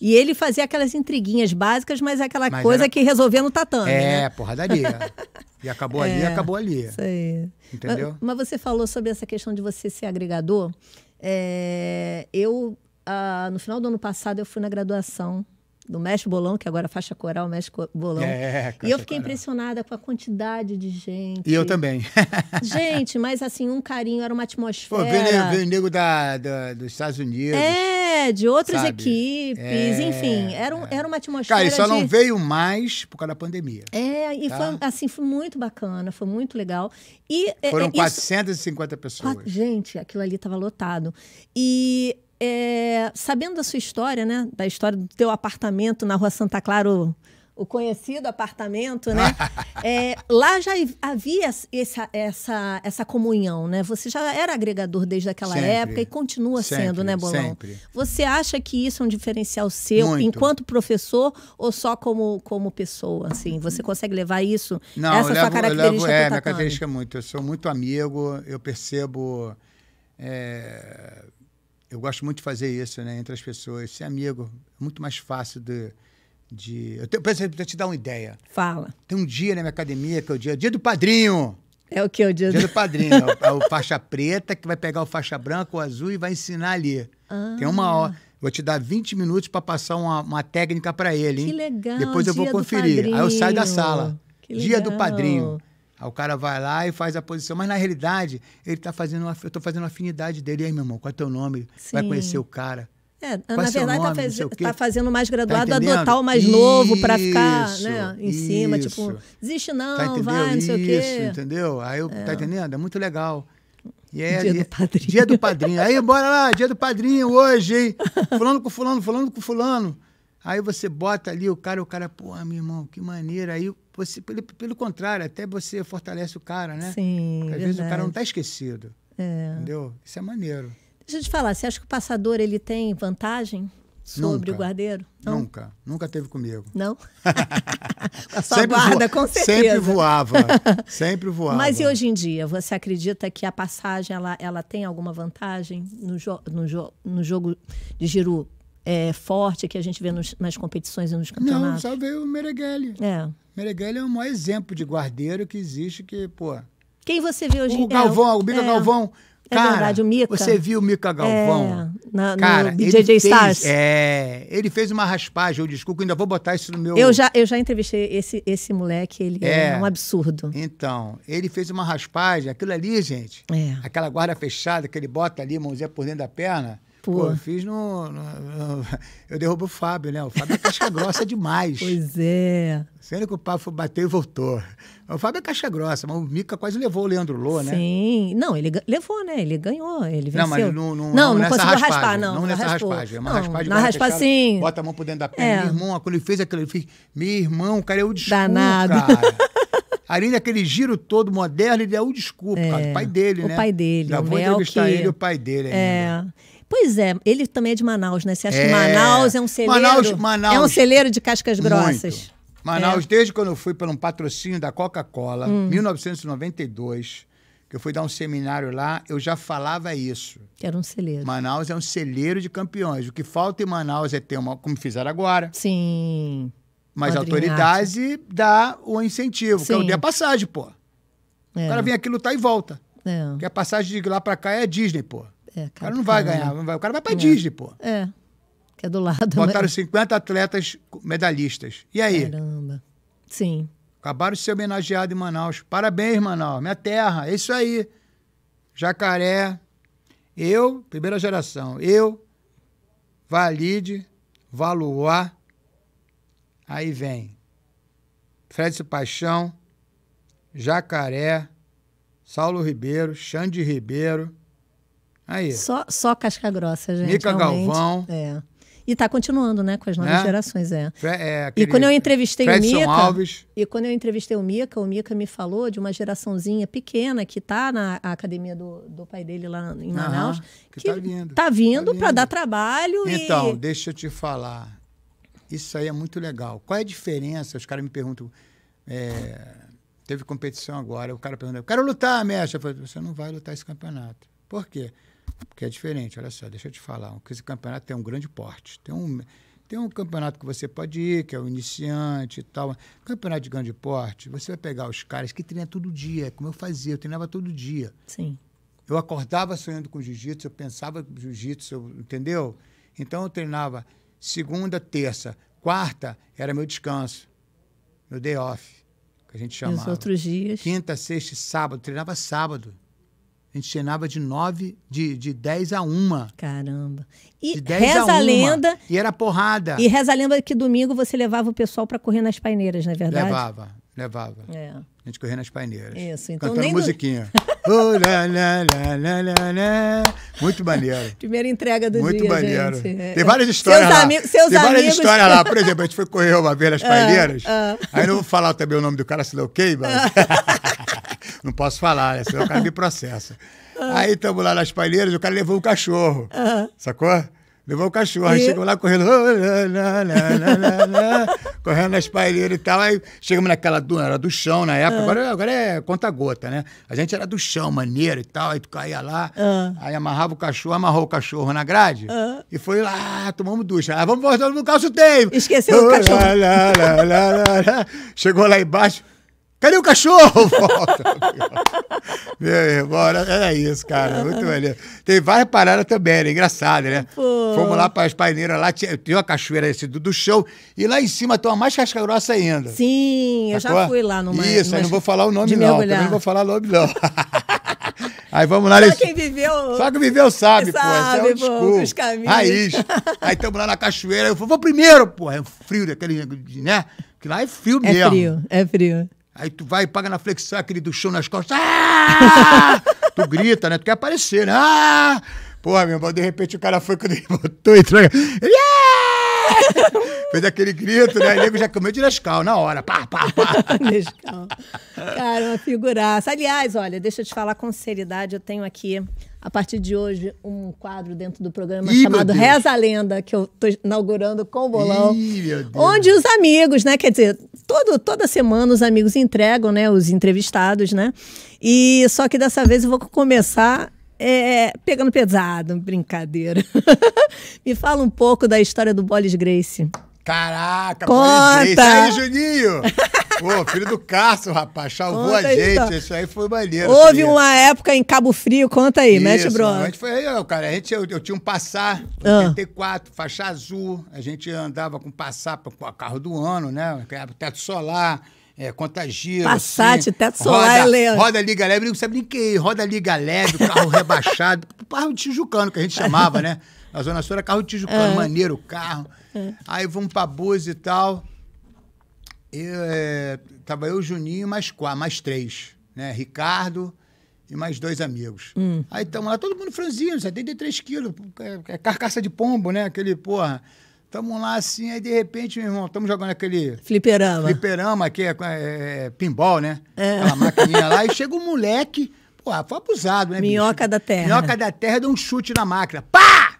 E ele fazia aquelas intriguinhas básicas, mas aquela mas coisa era... que resolvia no tatame. É, né? porradaria. (laughs) E acabou ali, é, acabou ali. Isso aí. Entendeu? Mas, mas, você falou sobre essa questão de você ser agregador. É, eu, ah, no final do ano passado, eu fui na graduação do Mestre Bolão, que agora faixa coral Mestre Bolão. É, é, e eu fiquei coral. impressionada com a quantidade de gente. E eu também. (laughs) gente, mas assim, um carinho, era uma atmosfera. Pô, veio, veio nego da, da, dos Estados Unidos. É, de outras sabe? equipes, é, enfim, era, um, é. era uma atmosfera. Cara, e só de... não veio mais por causa da pandemia. É, e tá? foi, assim, foi muito bacana, foi muito legal. E, é, Foram é, 450 isso... pessoas. Gente, aquilo ali estava lotado. E é, sabendo da sua história, né? Da história do teu apartamento na Rua Santa Clara, o, o conhecido apartamento, né? (laughs) é, lá já havia essa, essa, essa comunhão, né? Você já era agregador desde aquela sempre, época e continua sempre, sendo, né, Bolão? Sempre. Você acha que isso é um diferencial seu Muito. enquanto professor ou só como, como pessoa, assim? Você consegue levar isso? Não, essa eu levo, sua característica eu é, levo, é, minha característica é muito. Eu sou muito amigo, eu percebo... É eu gosto muito de fazer isso, né? Entre as pessoas, ser amigo. É muito mais fácil de. de... Eu tenho, por exemplo, te dar uma ideia. Fala. Tem um dia na minha academia que é o dia, dia do padrinho. É o que? O dia, dia do... do padrinho. é, o, é o, faixa preta que vai pegar o faixa branca, o azul e vai ensinar ali. Ah. Tem uma hora. Vou te dar 20 minutos para passar uma, uma técnica para ele, hein? Que legal. Depois eu vou conferir. Aí eu saio da sala. Que legal. Dia do padrinho. Aí o cara vai lá e faz a posição, mas na realidade, ele tá fazendo uma, eu tô fazendo uma afinidade dele. E aí, meu irmão, qual é o teu nome? Sim. Vai conhecer o cara. É, qual na é verdade, tá nome, tá, faz, tá fazendo mais graduado, tá adotar o mais isso, novo para ficar né, em isso. cima, tipo, desiste tá não, tá vai, não sei o quê. Isso, entendeu? Aí, eu, tá é. tá entendendo? É muito legal. Yeah, dia, dia do padrinho. Dia do padrinho. Aí, bora lá, dia do padrinho hoje, hein? (laughs) Fulano com fulano, fulano com fulano. Aí você bota ali o cara, o cara, pô, meu irmão, que maneira. Aí você, pelo, pelo contrário, até você fortalece o cara, né? Sim. Porque às verdade. vezes o cara não está esquecido. É. Entendeu? Isso é maneiro. Deixa eu te falar, você acha que o passador ele tem vantagem sobre nunca, o guardeiro? Não? Nunca, nunca teve comigo. Não? (laughs) a sua sempre guarda, voa, com certeza. Sempre voava, (laughs) sempre voava. Mas e hoje em dia, você acredita que a passagem ela, ela tem alguma vantagem no, jo no, jo no jogo de giro é, forte que a gente vê nos, nas competições e nos campeonatos? Não, só veio o Meregueli. É. Meneghel é o maior exemplo de guardeiro que existe, que, pô... Quem você vê hoje... O é Galvão, é, o Mica é, Galvão... É cara, verdade, o Mica. Você viu o Mica é, Galvão? É, na, cara, no DJ Stars. É, ele fez uma raspagem, eu desculpa, ainda vou botar isso no meu... Eu já, eu já entrevistei esse, esse moleque, ele é, é um absurdo. Então, ele fez uma raspagem, aquilo ali, gente, é. aquela guarda fechada que ele bota ali, mãozinha por dentro da perna... Pô, Pô eu fiz no, no, no, Eu derrubo o Fábio, né? O Fábio é caixa grossa demais. Pois é. Sendo que o Pafo bateu e voltou. O Fábio é caixa grossa, mas o Mica quase levou o Leandro Lô, né? Sim. Não, ele levou, né? Ele ganhou, ele venceu. Não, mas não, não, não, não, não conseguiu raspagem, raspar, não. Não nessa raspou. raspagem. É uma não, raspagem. Na raspagem, sim. Bota a mão por dentro da perna. É. Meu irmão, quando ele fez aquilo, ele fez... Meu irmão, cara, eu é desculpa, Danado. cara. Além daquele giro todo moderno, ele é o desculpa, é. cara. O é, pai dele, o né? O pai dele. Já vou Mel entrevistar que... ele o pai dele é. ainda. É. Pois é, ele também é de Manaus, né? Você acha é... que Manaus é um celeiro? Manaus, Manaus. É um celeiro de cascas grossas. Muito. Manaus, é. desde quando eu fui para um patrocínio da Coca-Cola, hum. 1992, que eu fui dar um seminário lá, eu já falava isso. Era um celeiro. Manaus é um celeiro de campeões. O que falta em Manaus é ter uma, como fizeram agora. Sim. Mas a autoridade dá o incentivo, Sim. que é o dia passagem, pô. É. O cara vem aqui lutar e volta. É. Porque a passagem de lá para cá é a Disney, pô. É, o cara não vai né? ganhar, não vai. o cara vai para a é. Disney, pô. É, que é do lado. Né? Botaram mas... 50 atletas medalhistas. E aí? Caramba. Sim. Acabaram de ser homenageados em Manaus. Parabéns, Manaus, minha terra, é isso aí. Jacaré, eu, primeira geração, eu, Valide, Valuar, aí vem Fred Paixão, Jacaré, Saulo Ribeiro, Xande Ribeiro, Aí. Só, só casca grossa, gente. Mica realmente. Galvão. É. E está continuando, né, com as novas né? gerações, é. é E quando eu entrevistei Fredson o Mica, Alves. e quando eu entrevistei o Mica, o Mica me falou de uma geraçãozinha pequena que está na academia do, do pai dele lá em Manaus, Aham, que, está vindo, tá vindo tá para dar trabalho Então, e... deixa eu te falar. Isso aí é muito legal. Qual é a diferença? Os caras me perguntam, é, teve competição agora, o cara pergunta, eu quero lutar, mestre. Eu falei, você não vai lutar esse campeonato. Por quê? Porque é diferente, olha só, deixa eu te falar. Esse campeonato tem um grande porte. Tem um, tem um campeonato que você pode ir, que é o iniciante e tal. Campeonato de grande porte, você vai pegar os caras que treinam todo dia, como eu fazia, eu treinava todo dia. Sim. Eu acordava sonhando com jiu-jitsu, eu pensava em jiu-jitsu, entendeu? Então eu treinava segunda, terça, quarta era meu descanso, meu day off, que a gente chamava. Os outros dias. Quinta, sexta e sábado, treinava sábado. A gente treinava de 9, de, de 10 a 1. Caramba. E de reza a, a lenda. E era porrada. E reza a lenda que domingo você levava o pessoal para correr nas paineiras, não é verdade? Levava, levava. É. A gente corria nas paineiras. Isso, então. Cantando nem musiquinha. oh, (laughs) lá, lá, lá, Muito maneiro. (laughs) Primeira entrega do Muito dia. Muito maneiro. Gente. É, Tem é. várias histórias seus lá. Amigos, seus Tem várias amigos... histórias lá. Por (laughs) exemplo, a gente foi correr uma vez nas paineiras. Ah, ah. Aí não vou falar também o nome do cara, se não queima. Ah. Não posso falar, né? senão o cara me processa. Ah. Aí estamos lá nas palheiras, o cara levou o um cachorro. Ah. Sacou? Levou o cachorro, aí chegamos lá correndo, (laughs) correndo nas palheiras e tal. Aí chegamos naquela do, era do chão na época, ah. agora, agora é conta-gota, né? A gente era do chão, maneiro e tal, aí tu caía lá, aí amarrava o cachorro, amarrou o cachorro na grade e foi lá, tomamos ducha. Aí vamos voltar no calço tempo. Esqueceu o cachorro. Chegou lá embaixo, Cadê o cachorro? (laughs) Volta. Meu irmão, era isso, cara. Muito maneiro. Tem várias paradas também, era engraçado, né? Pô. Fomos lá para as paineiras, lá tinha, tem uma cachoeira esse do, do show, e lá em cima tem uma mais casca grossa ainda. Sim, eu já fui lá numa. Isso, numa... aí não vou falar o nome, não. Também não vou falar o nome, não. (laughs) Aí vamos lá. Só nesse... quem viveu. Só quem viveu sabe, sabe pô. Esse é os caminhos. Aí estamos lá na cachoeira. Eu falei, vou primeiro, pô. É frio daquele, né? Que lá é frio é mesmo. É frio, é frio. Aí tu vai e paga na flexão aquele do chão nas costas. Ah! (laughs) tu grita, né? Tu quer aparecer, né? Ah! Porra, meu irmão, de repente o cara foi quando ele (laughs) botou e traga. Ah! (laughs) Fez aquele grito, né? O nego já comeu de Nescau na hora. Pá, pá, pá. Nescau. Cara, uma figuraça. Aliás, olha, deixa eu te falar com seriedade, eu tenho aqui a partir de hoje, um quadro dentro do programa Ih, chamado Reza a Lenda, que eu estou inaugurando com o Bolão. Ih, onde os amigos, né? Quer dizer, todo, toda semana os amigos entregam, né? Os entrevistados, né? E só que dessa vez eu vou começar é, pegando pesado, brincadeira. (laughs) Me fala um pouco da história do Bolis Grace. Caraca, Conta. Isso aí, Juninho! Pô, (laughs) filho do Cássio, rapaz, salvou conta a gente. Isso então. aí foi maneiro. Houve uma época em Cabo Frio, conta aí, mete bro. A gente foi aí, cara. A gente, eu, eu tinha um passar, 84, ah. faixa azul. A gente andava com passar para carro do ano, né? Teto solar. É, contagiro. Passate, assim, teto solar, roda, Roda liga leve, não sabe nem que é, roda liga leve, do carro (laughs) rebaixado, o carro de Tijucano que a gente chamava, né? na Zona Sul era carro tijucano, é. maneiro o carro. É. Aí vamos pra Búzios e tal. Eu, é, tava eu, Juninho, mais quatro, mais três, né? Ricardo e mais dois amigos. Hum. Aí estamos lá, todo mundo franzinho, 73 quilos, é, é carcaça de pombo, né? Aquele, porra. Tamo lá assim, aí de repente, meu irmão, estamos jogando aquele. Fliperama. Fliperama, que é, é, é pinball, né? É. Aquela maquininha lá, e chega um moleque, porra, foi abusado, né? Minhoca bicho? da terra. Minhoca da terra deu um chute na máquina. Pá!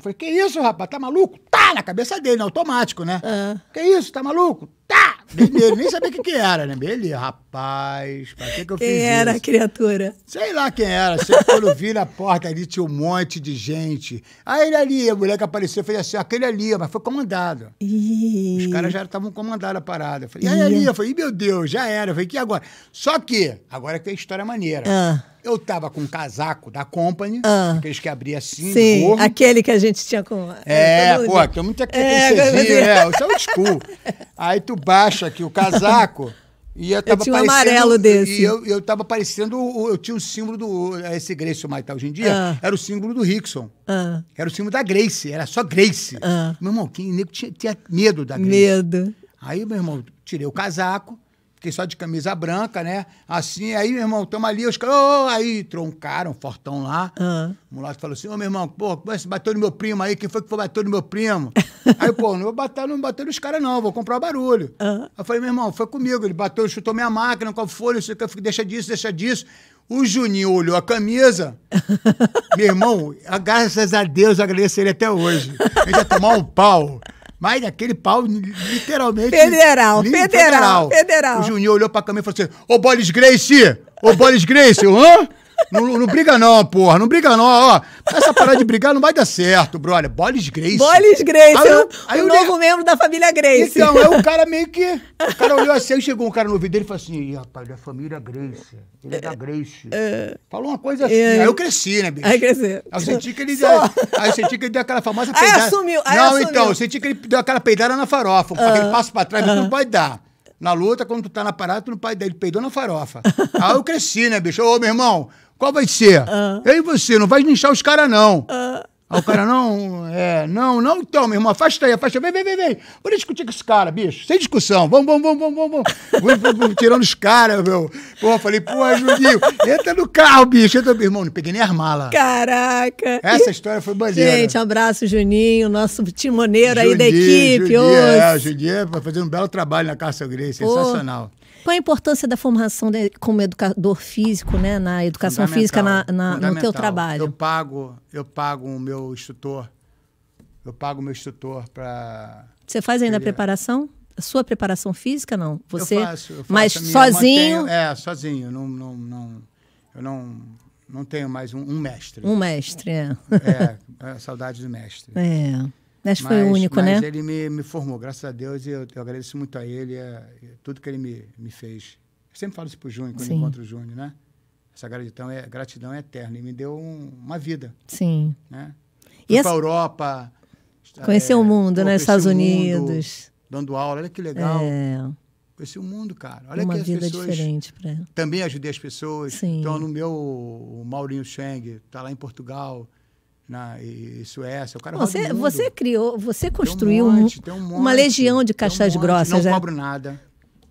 Eu falei, que isso, rapaz? Tá maluco? Tá na cabeça dele, automático, né? Uhum. Que isso, tá maluco? tá! nem sabia o que, era, né? Beleza, rapaz, pra que, que eu quem fiz Quem era a criatura? Sei lá quem era. Sempre quando eu vi na porta ali, tinha um monte de gente. Aí ele ali, a mulher que apareceu, eu falei assim, aquele ali, mas foi comandado. Ih. Os caras já estavam comandando a parada. Eu falei, aí ali, eu falei, meu Deus, já era. Eu falei, que agora? Só que, agora que tem história maneira. Ah. Eu tava com um casaco da Company, ah. aqueles que abria assim, Sim, aquele que a gente tinha com... É, é pô, tem muita que é, é, assim. né? é, o school. (laughs) Aí tu baixa aqui o casaco. (laughs) E eu, tava eu tinha um amarelo desse. E eu, eu tava parecendo. Eu tinha o símbolo do. É esse Grace Maitá hoje em dia ah. era o símbolo do Rickson. Ah. Era o símbolo da Grace, era só Grace. Ah. Meu irmão, quem nego tinha, tinha medo da Grace. Medo. Aí, meu irmão, tirei o casaco, fiquei só de camisa branca, né? Assim, aí, meu irmão, tamo ali, os caras, oh, aí, troncaram, fortão lá. Uhum. O mulato falou assim, ô, oh, meu irmão, pô, é você bateu no meu primo aí, quem foi que foi bater no meu primo? (laughs) aí, pô, não vou bater, não bater nos caras não, vou comprar o barulho. Uhum. Ah. Aí eu falei, meu irmão, foi comigo, ele bateu, chutou minha máquina, qual foi, não sei o que, eu fiquei, deixa disso, deixa disso. O Juninho olhou a camisa. (laughs) meu irmão, graças a Deus, ele até hoje. Ele ia tomar um pau. Mas aquele pau, literalmente. Federal, federal, federal, federal. O Juninho olhou pra câmera e falou assim: Ô Boris Grace! Ô Boris Grace! Hã? Não, não, briga não, porra. Não briga não, ó. Essa parada de brigar não vai dar certo, brother. Bolis Grace. Bolis Grace, aí é aí o novo membro da família Grace. Então, aí o cara meio que... O cara olhou assim, chegou um cara no ouvido dele e falou assim, Ih, rapaz, ele é família Grace. Ele é da Grace. É, é. Falou uma coisa assim. É, aí eu cresci, né, bicho? Aí cresci. Aí eu senti que ele... Deu, aí eu senti que ele deu aquela famosa peidada. Aí assumiu. Aí não, assumiu. então, eu senti que ele deu aquela peidada na farofa. Uh, aquele ah. passo pra trás, uh -huh. não ah. vai dar na luta, quando tu tá na parada, tu não pai dele peidou na farofa. (laughs) Aí eu cresci, né, bicho? Ô, meu irmão, qual vai ser? Uh. Eu e você, não vai ninchar os caras, não. Uh. Aí o cara, não, é, não, não, então, meu irmão, afasta aí, afasta, vem, vem, vem, vem. Vou discutir com esse cara, bicho, sem discussão, vamos, vamos, vamos, vamos, vamos. vou, vou, tirando os caras, meu. Pô, falei, pô, é Juninho, entra no carro, bicho, entra, meu irmão, não peguei nem as malas. Caraca. Essa história foi bandeira. Gente, abraço, Juninho, nosso timoneiro Juninho, aí da equipe Juninho, é, hoje. É, o Juninho fazendo um belo trabalho na Cárcel Grey, sensacional. Pô. Qual a importância da formação de, como educador físico, né, na educação física, na, na no teu trabalho? Eu pago, eu pago o meu instrutor, eu pago o meu instrutor para. Você faz ainda a é preparação? A sua preparação física não? Você, eu faço, eu faço mas sozinho? Mantenho, é, sozinho. Não, não, não, eu não, não tenho mais um, um mestre. Um mestre, é. É, (laughs) é saudade do mestre. É. Acho que foi o único, mas né? Mas ele me, me, formou, graças a Deus, e eu, eu agradeço muito a ele, tudo que ele me, me fez. Eu sempre falo isso para o Júnior, quando Sim. encontro o Júnior, né? Essa gratidão é, gratidão é eterna. E me deu um, uma vida. Sim. Né? Fui e para a Europa. Conhecer é, né? o mundo, né? Estados Unidos. dando aula, olha que legal. É. Conheci o mundo, cara. Olha uma que as vida pessoas, diferente para Também ajudei as pessoas. Sim. Então, no meu, o Maurinho Cheng está lá em Portugal na e Suécia. O cara você, você criou, você construiu um monte, um monte, uma legião de caixas um grossas. Não é? cobro nada.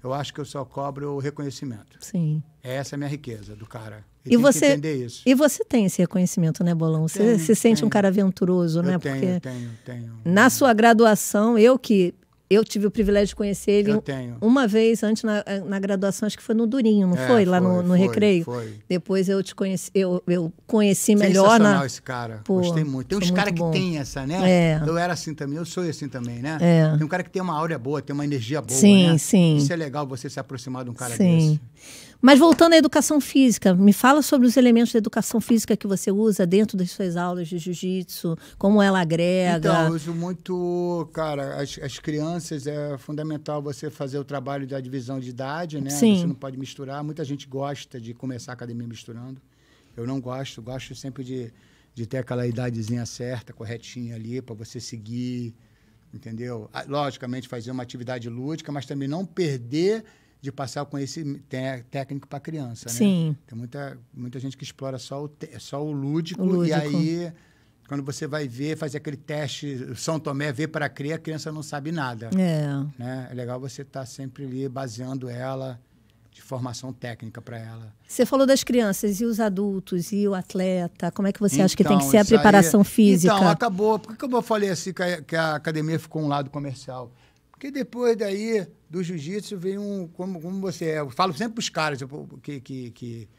Eu acho que eu só cobro o reconhecimento. Sim. É essa é a minha riqueza do cara. E, você E você tem esse reconhecimento, né, Bolão? Você tenho, se sente tenho. um cara aventuroso, eu né? Tenho, Porque tenho, tenho. Na sua graduação, eu que eu tive o privilégio de conhecer ele uma vez antes na, eh, na, graduação, acho que foi no Durinho, não é, foi? Lá foi, no, no foi, Recreio? Foi. Depois eu te conheci, eu, eu conheci melhor. Na... esse cara. Pô, Gostei muito. Tem uns caras que tem essa, né? É. Eu era assim também, eu sou assim também, né? É. Tem um cara que tem uma aura boa, tem uma energia boa. Sim, né? sim. Isso é legal você se aproximar de um cara sim. desse. Sim. Mas voltando à educação física, me fala sobre os elementos da educação física que você usa dentro das suas aulas de jiu-jitsu, como ela agrega. Então, eu uso muito, cara, as, as, crianças é fundamental você fazer o trabalho da divisão de idade, né? Sim. Você não pode misturar. Muita gente gosta de começar a academia misturando. Eu não gosto, gosto sempre de, de ter aquela idadezinha certa, corretinha ali, para você seguir, entendeu? Ah, logicamente, fazer uma atividade lúdica, mas também não perder de passar com esse técnico para a criança, né? Sim. Tem muita, muita gente que explora só o, só o lúdico, o lúdico, e aí quando você vai ver, fazer aquele teste São Tomé, ver para crer, a criança não sabe nada. É. Né? É legal você estar tá sempre ali baseando ela de formação técnica para ela. Você falou das crianças e os adultos e o atleta. Como é que você então, acha que tem que então, ser a preparação aí... É- física? Então, acabou. Por que eu falei assim que a, que a academia ficou um lado comercial? Porque depois daí do jiu-jitsu vem um. Como, como você é. Eu falo sempre para os caras que, que, que.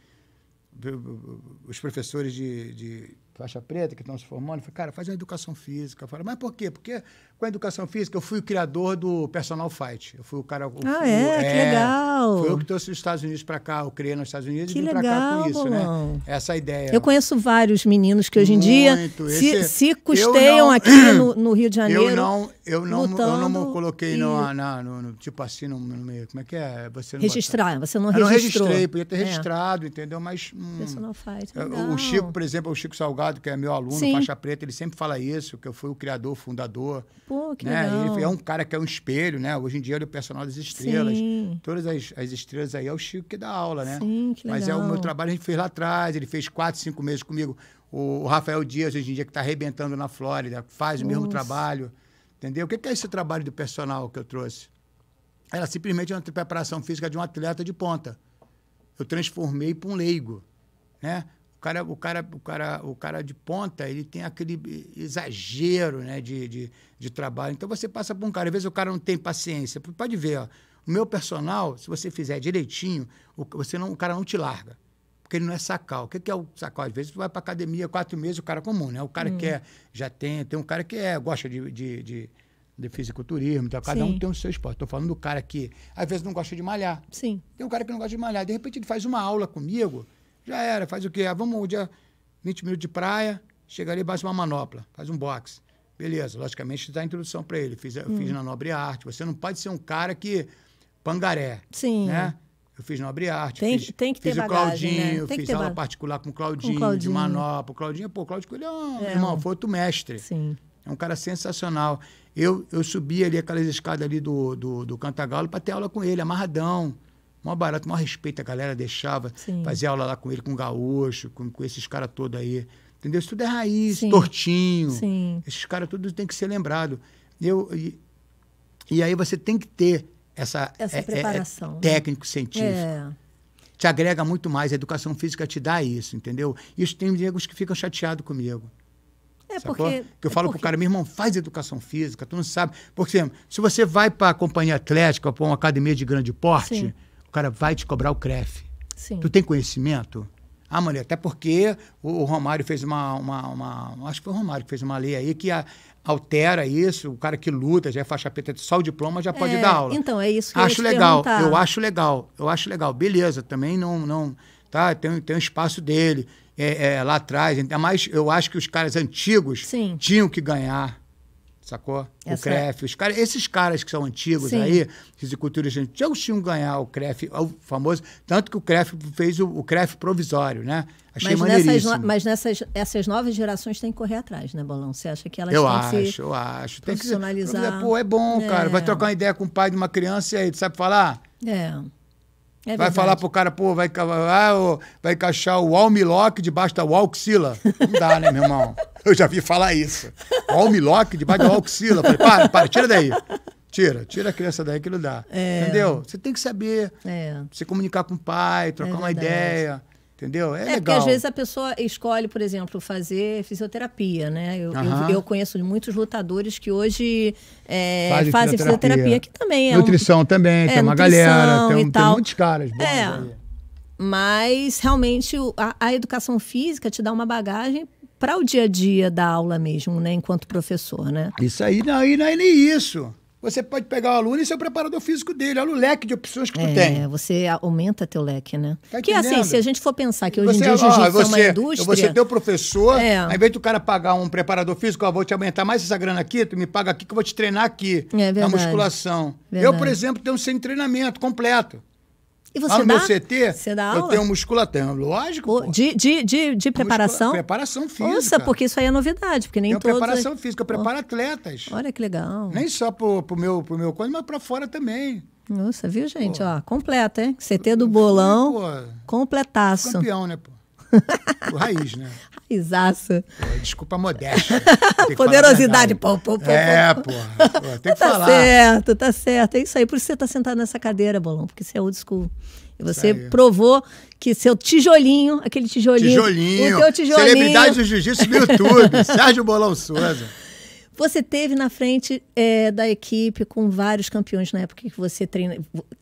Os professores de, de faixa preta que estão se formando, eu falo, cara, faz uma educação física. Fala, mas por quê? Porque com a educação física, eu fui o criador do Personal Fight. Eu fui o cara. ah, é? é? Que é, legal! Foi eu que trouxe os Estados Unidos para cá, eu criei nos Estados Unidos que e vim para cá com isso, né? Essa é ideia. Eu conheço vários meninos que hoje em Muito. dia se, se custeiam não, aqui no, no, Rio de Janeiro. Eu não, eu não, eu não me coloquei e... no, no, no, Tipo assim, no, meio. Como é que é? Você não Registrar, bota... você não registrou. Eu não registrei, podia ter é. registrado, é. entendeu? Mas. Hum, Personal Fight. Legal. O Chico, por exemplo, o Chico Salgado, que é meu aluno, Sim. faixa preta, ele sempre fala isso, que eu fui o criador, fundador. Pô, que né? legal. Ele é um cara que é um espelho, né? Hoje em dia ele é o personal das estrelas. Sim. Todas as, as estrelas aí é o Chico que dá aula, né? Sim, que legal. Mas é o meu trabalho, a gente fez lá atrás, ele fez quatro, cinco meses comigo. O, Rafael Dias, hoje em dia, que está arrebentando na Flórida, faz Nossa. o mesmo trabalho. Entendeu? O que é esse trabalho do personal que eu trouxe? Era simplesmente uma preparação física de um atleta de ponta. Eu transformei para um leigo, né? cara, o cara, o cara, o cara de ponta, ele tem aquele exagero, né, de, de, de trabalho. Então você passa por um cara, às vezes o cara não tem paciência. Pode ver, ó, o meu personal, se você fizer direitinho, o, você não, o cara não te larga. Porque ele não é sacal. O que, é o sacal? Às vezes você vai para academia quatro meses, o cara comum, né? O cara hum. que é, já tem, tem um cara que é, gosta de, de, de de fisiculturismo, então, cada Sim. um tem o seu esporte. Estou falando do cara que às vezes não gosta de malhar. Sim. Tem um cara que não gosta de malhar. De repente ele faz uma aula comigo, já era, faz o quê? Ah, vamos um dia 20 minutos de praia, chega ali e bate uma manopla, faz um boxe. Beleza, logicamente dá a introdução para ele. Fiz, hum. fiz na Nobre Arte. Você não pode ser um cara que. pangaré. Sim. Né? Eu fiz Nobre Arte. Tem, fiz, tem que ter né? fiz bagagem, o Claudinho, né? fiz aula particular com o Claudinho, com Claudinho, de manopla. O Claudinho, pô, o Claudinho, ele é um é, irmão, foi outro mestre. Sim. É um cara sensacional. Eu, eu subi ali aquelas escadas ali do, do, do Cantagalo para ter aula com ele, amarradão maior barato, maior respeito a galera deixava, Sim. fazer aula lá com ele, com o Gaúcho, com, com esses caras todos aí. Entendeu? Isso tudo é raiz, Sim. tortinho. Sim. Esses caras tudo tem que ser lembrado. Eu, e, e, aí você tem que ter essa, essa é, preparação. É, é né? técnico, científico. É. Te agrega muito mais. A educação física te dá isso, entendeu? Isso tem negros que ficam chateados comigo. É Sacou? porque. Que eu falo é porque... pro cara, meu irmão, faz educação física, tu não sabe. Porque se você vai para a companhia atlética, para uma academia de grande porte. Sim o cara vai te cobrar o CREF. Sim. Tu tem conhecimento? Ah, Maria, até porque o Romário fez uma, uma, uma, Acho que foi o Romário que fez uma lei aí que a, altera isso. O cara que luta, já é faixa preta, só o diploma já pode é, dar aula. Então, é isso que acho eu legal. Perguntar. Eu acho legal. Eu acho legal. Beleza, também não. não tá? Tem, tem um espaço dele é, é, lá atrás. Ainda mais eu acho que os caras antigos Sim. tinham que ganhar sacou? Essa o CREF. É. Os esses caras que são antigos Sim. aí, fisiculturistas antigos, tinham ganhar o CREF, o famoso. Tanto que o CREF fez o, o CREF provisório, né? Achei mas maneiríssimo. Nessas, mas nessas essas novas gerações têm que correr atrás, né, Bolão? Você acha que elas eu têm acho, que se Eu acho, Tem que se, Pô, é bom, é. cara. Vai é. trocar uma ideia com o pai de uma criança e aí, tu sabe falar? É. É vai falar pro cara, pô, vai, vai, vai encaixar o Almilock debaixo da Walxila. Não dá, né, meu irmão? Eu já vi falar isso. Almilock debaixo da Walxila. Falei, para, para, tira daí. Tira, tira a criança daí que não dá. É. Entendeu? Você tem que saber é. se comunicar com o pai, trocar é uma ideia. Entendeu? É, é legal. porque às vezes a pessoa escolhe, por exemplo, fazer fisioterapia, né? Eu, eu, eu conheço muitos lutadores que hoje é, fazem, fazem fisioterapia. fisioterapia. que também é Nutrição um, também, é, tem uma galera, tem, tem, muitos caras bons é, aí. Mas realmente a, a educação física te dá uma bagagem para o dia a dia da aula mesmo, né? Enquanto professor, né? Isso aí, não, e não é nem isso você pode pegar o aluno e ser o preparador físico dele. Olha o leque de opções que tu é, tem. É, você aumenta teu leque, né? Tá que assim, se a gente for pensar que hoje você, em dia o jiu-jitsu é uma indústria... Você o é professor, é. ao invés do cara pagar um preparador físico, ó, vou te aumentar mais essa grana aqui, tu me paga aqui que eu vou te treinar aqui, é verdade. na musculação. Verdade. Eu, por exemplo, tenho um de treinamento completo. E você Lá ah, no dá? meu CT, você dá aula? eu tenho musculatão, lógico. Pô. De, de, de, de preparação? Muscula... Preparação física. Nossa, porque isso aí é novidade, porque nem eu todos... preparação física, eu preparo oh. atletas. Olha que legal. Nem só pro, pro meu, pro meu mas para fora também. Nossa, viu, gente? Pô. Ó, completa, hein? CT do bolão, pô, completaço. Campeão, né, pô? O (laughs) raiz, né? risaça. desculpa a modéstia. Poderosidade, pô, pô, pô. É, pô. pô tem que tá falar. Tá certo, tá certo. É isso aí. Por isso você tá sentado nessa cadeira, Bolão, porque você é old school. E você provou que seu tijolinho, aquele tijolinho. Tijolinho. O teu tijolinho. Celebridade do Jiu-Jitsu no YouTube. (laughs) Sérgio Bolão Souza. Você teve na frente é, da equipe com vários campeões na época que você treina.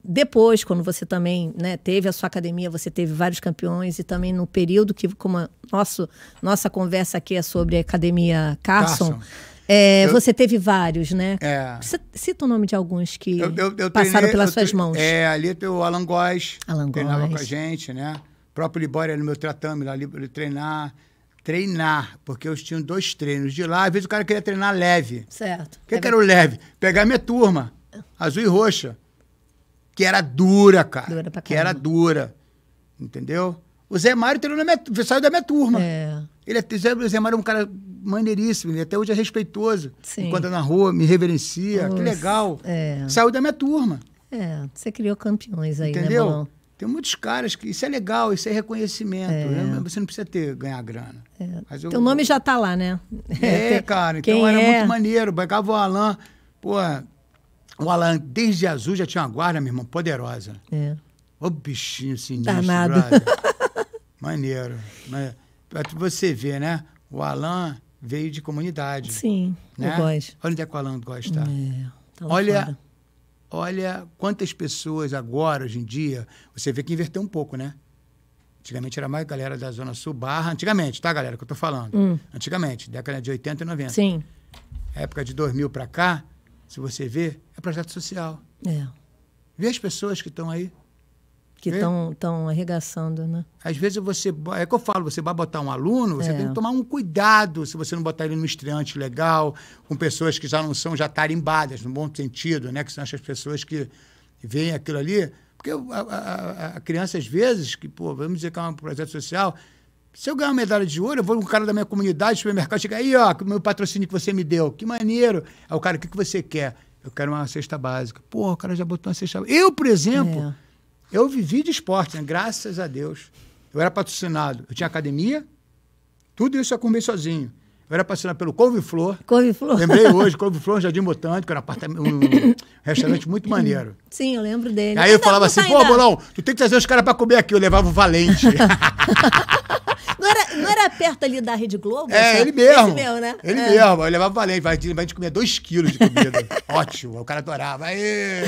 Depois, quando você também né, teve a sua academia, você teve vários campeões e também no período que, como a nosso, nossa conversa aqui é sobre a academia Carson. Carson. É, eu, você teve vários, né? É. Cita o nome de alguns que eu, eu, passaram treinei, pelas suas mãos. É, ali tem o Alan Góes. Alan Góes. Treinava com a gente, né? O próprio Libório era no meu tratame, lá, ele treinar treinar, porque eu tinha dois treinos de lá. Às vezes o cara queria treinar leve. Certo. O que, é que era o leve? Pegar minha turma, azul e roxa, que era dura, cara. Dura pra Que era dura, entendeu? O Zé Mário treinou na minha, saiu da minha turma. É. Ele, o Zé Mário é um cara maneiríssimo, ele até hoje é respeitoso. Sim. Enquanto na rua, me reverencia, Nossa. que legal. É. Saiu da minha turma. É, você criou campeões aí, né, Entendeu? né, tem muitos caras que isso é legal, isso é reconhecimento. É. Né? Você não precisa ter, ganhar grana. É. Mas eu, Teu nome já tá lá, né? (laughs) É, cara. Então era é? muito maneiro. Bancava o Alain. Pô, o Alain, desde azul, já tinha uma guarda, meu irmão, poderosa. É. Ô bichinho sinistro. Tá (laughs) maneiro. Mas, pra você ver, né? O Alain veio de comunidade. Sim, né? eu gosto. Olha onde é que o Alain gosta. É, tá Olha... Fora Olha quantas pessoas agora, hoje em dia, você vê que inverteu um pouco, né? Antigamente era mais galera da Zona Sul barra. Antigamente, tá, galera, que eu tô falando. Hum. Antigamente, década de 80 e 90. Sim. Época de 2000 para cá, se você vê, é projeto social. É. Vê as pessoas que estão aí que estão é. arregaçando, né? Às vezes você. É que eu falo, você vai botar um aluno, você é. tem que tomar um cuidado se você não botar ele no estreante legal, com pessoas que já não são já tarimbadas, no bom sentido, né? Que são essas pessoas que veem aquilo ali. Porque a, a, a criança, às vezes, que, pô, vamos dizer que é um projeto social, se eu ganhar uma medalha de ouro, eu vou um cara da minha comunidade, supermercado, chega aí, ó, meu patrocínio que você me deu, que maneiro. Aí o cara, o que, que você quer? Eu quero uma cesta básica. Pô, o cara já botou uma cesta básica. Eu, por exemplo. É eu vivi de esporte, né? graças a Deus. Eu era patrocinado. Eu tinha academia, tudo isso eu comi sozinho. Eu era patrocinado pelo Couve-Flor. Couve-Flor. Lembrei (laughs) hoje, Couve-Flor, Jardim Botânico, era um, um (laughs) restaurante muito maneiro. Sim, eu lembro dele. Aí eu falava assim, pô, Bolão, tu tem que trazer os caras para comer aqui. Eu levava o Valente. (laughs) não era perto ali da Rede Globo? É, ele mesmo. né? Ele é. mesmo. Eu levava pra lei, vai, vai, a gente comia dois quilos de comida. (laughs) Ótimo, o cara adorava. Aê!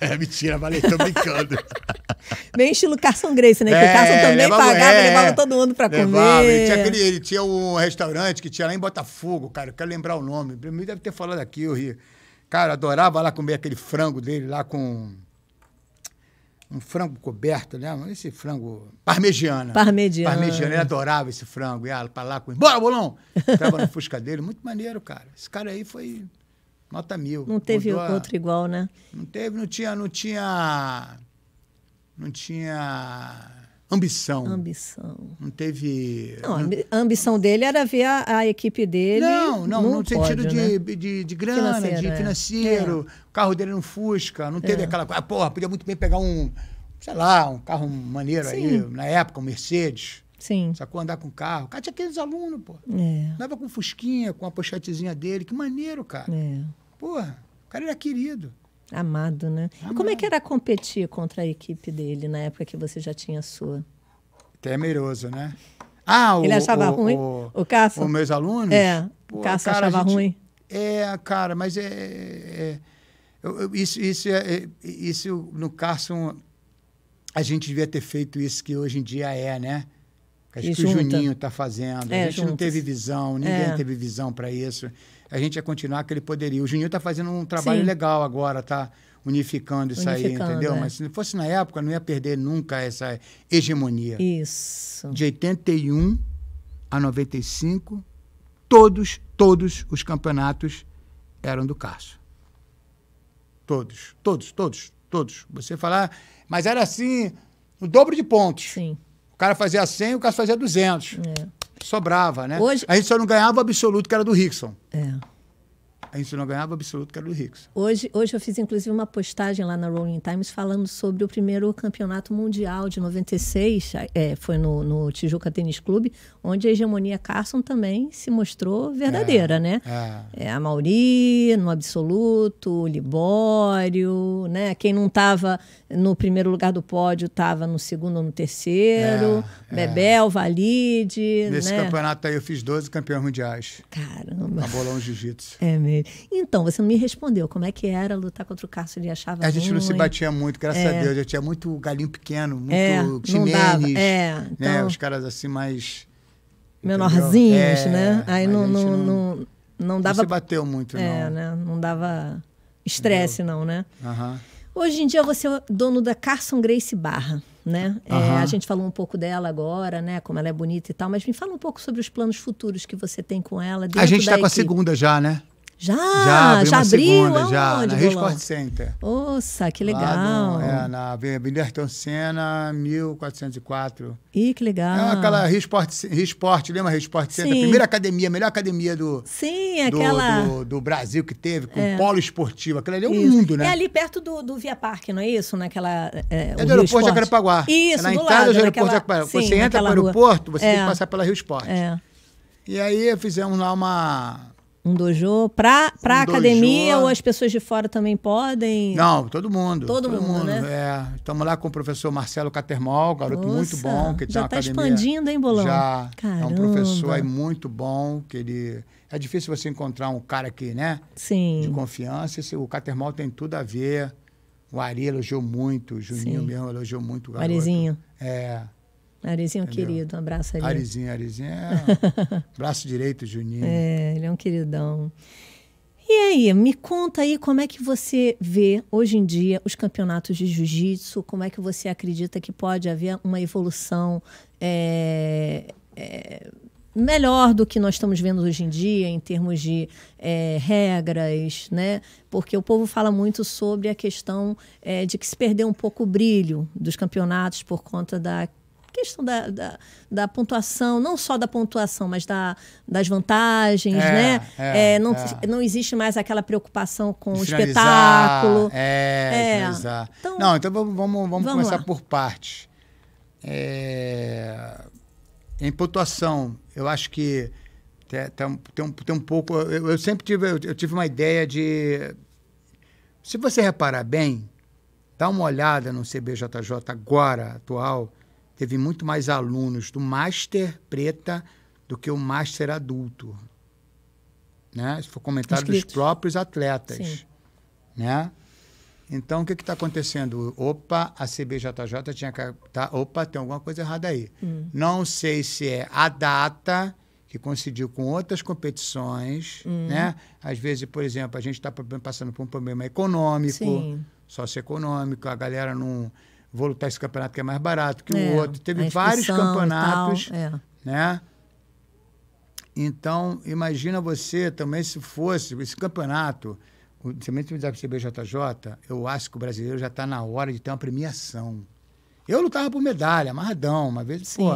É, mentira, valeu, tô brincando. (laughs) Bem estilo Carson Grace, né? É, que o é, Carson também levava, pagava, é, levava todo mundo pra levava, comer. Ele tinha, aquele, ele tinha um restaurante que tinha lá em Botafogo, cara, eu quero lembrar o nome. Me deve ter falado aqui, eu ri. Cara, adorava lá comer aquele frango dele lá com um frango coberto, né? Esse frango. Parmegiana. Parmegiana. Parmegiana. Ele adorava esse frango. Ia pra lá com. Bora, bolão! estava no Fusca dele. Muito maneiro, cara. Esse cara aí foi nota mil. Não teve Mudou outro a... igual, né? Não teve, não tinha. Não tinha. Não tinha Ambição. Ambição. Não teve. Não, né? a ambição dele era ver a, a equipe dele. Não, não, no, sentido pódio, de, né? de, de, de, grana, financeiro, de é. financeiro. É. O carro dele não Fusca, não teve é. aquela coisa. Ah, porra, podia muito bem pegar um, sei lá, um carro maneiro Sim. aí, na época, um Mercedes. Sim. Sacou andar com carro? O cara tinha aqueles alunos, pô. É. Andava com fusquinha, com a pochetezinha dele. Que maneiro, cara. É. Porra, o cara era querido. Amado, né? Amado. como é que era competir contra a equipe dele na época que você já tinha a sua? Temeroso, né? Ah, Ele o, achava o, ruim? O, o Os meus alunos? É, o Carson cara, achava gente, ruim? É, cara, mas é... é, é eu, eu, isso, isso, é, é, isso, no Carson, a gente devia ter feito isso que hoje em dia é, né? Acho e que junta. o Juninho está fazendo. É, a gente não teve visão, ninguém é. teve visão para isso a gente ia continuar aquele poderio. O Juninho está fazendo um trabalho Sim. legal agora, tá? Unificando isso Unificando, aí, entendeu? É. Mas se não fosse na época, não ia perder nunca essa hegemonia. Isso. De 81 a 95, todos, todos os campeonatos eram do Cássio. Todos, todos, todos, todos. Você falar, ah, mas era assim, o dobro de pontos. Sim. O cara fazia 100, o Cássio fazia 200. É sobrava, né? Hoje... A gente só não ganhava o absoluto que era do Rickson. É. A gente não ganhava o absoluto que era do Rickson. Hoje, hoje eu fiz, inclusive, uma postagem lá na Rolling Times falando sobre o primeiro campeonato mundial de 96, é, foi no, no Tijuca Tênis Clube, onde a hegemonia Carson também se mostrou verdadeira, é, né? É. é. a Mauri, no absoluto, o Libório, né? Quem não estava no primeiro lugar do pódio estava no segundo ou no terceiro, é, Bebel, é. Valide. Nesse né? campeonato aí eu fiz 12 campeões mundiais. Caramba. Na bolão é jiu-jitsu. É mesmo. Então, você não me respondeu como é que era lutar contra o Cássio ele achava A gente ruim. não se batia muito, graças é. a Deus. Já tinha é muito galinho pequeno, muito é, dava é, né? então, Os caras assim mais. Menorzinhos, é, né? Aí não, não, não, não, dava. Não se bateu muito, é, não. É, né? Não dava estresse, não, não né? Aham. Uhum. Hoje em dia você é dono da Carson Grace Barra, né? Uhum. a gente falou um pouco dela agora, né? Como ela é bonita e tal, mas me fala um pouco sobre os planos futuros que você tem com ela. A gente está com a segunda já, né? Já, já abriu, já abriu segunda, já, na Rio Sport Center. Nossa, que legal. No, é, na Avenida Ayrton Senna, 1404. Ih, que legal. É aquela Rio Sport, Rio Sport lembra Rio Sport Center? Sim. Primeira academia, melhor academia do, Sim, aquela... do, do, do Brasil que teve, com é. polo esportivo. Aquela ali é o um mundo, né? É ali perto do, do Via Parque, não é isso? Naquela, é, é do aeroporto de Acarapaguá. É isso, é na do entrada lado, do aeroporto de Jacarepaguá. Você entra o aeroporto, você tem que é. passar pela Rio Sport. É. E aí fizemos lá uma um dojo para para um academia dojo. ou as pessoas de fora também podem? Não, todo mundo. Todo, todo mundo, mundo, né? É. Estamos lá com o professor Marcelo Catermal, garoto Nossa, muito bom que já está expandindo, hein, Bolão? Já. Caramba. É um professor aí muito bom que ele é difícil você encontrar um cara aqui, né? Sim. De confiança. Esse, o Catermal tem tudo a ver. O Ari elogiou muito, o Juninho Sim. mesmo elogiou muito o garoto. Arizinho. É. Arizinho é Entendeu? querido, um abraço ali. Arizinho, Arizinho é (laughs) braço direito, Juninho. É, ele é um queridão. E aí, me conta aí como é que você vê hoje em dia os campeonatos de jiu-jitsu, como é que você acredita que pode haver uma evolução é, é, melhor do que nós estamos vendo hoje em dia em termos de é, regras, né? Porque o povo fala muito sobre a questão é, de que se perdeu um pouco o brilho dos campeonatos por conta da questão da, da, da, pontuação, não só da pontuação, mas da, das vantagens, é, né? É, é, não, é. não existe mais aquela preocupação com o espetáculo. É, é Então, não, então vamos, vamos, vamos começar lá. por partes. É, em pontuação, eu acho que tem, tem, um, tem um pouco. Eu, eu sempre tive, eu tive uma ideia de. Se você reparar bem, dá uma olhada no CBJJ agora, atual, teve muito mais alunos do Master Preta do que o Master Adulto. Né? Isso foi comentário Inscritos. dos próprios atletas. Sim. Né? Então, o que está acontecendo? Opa, a CBJJ tinha que. Tá, opa, tem alguma coisa errada aí. Hum. Não sei se é a data que coincidiu com outras competições, hum. né? Às vezes, por exemplo, a gente está passando por um problema econômico, Sim. socioeconômico, a galera não vou lutar esse campeonato que é mais barato que é, o outro. Teve vários campeonatos, tal, é. né? Então, imagina você também se fosse esse campeonato, o Cimento da CBJJ, eu acho que o brasileiro já está na hora de ter uma premiação. Eu lutava por medalha, amarradão, uma vez, Sim. pô.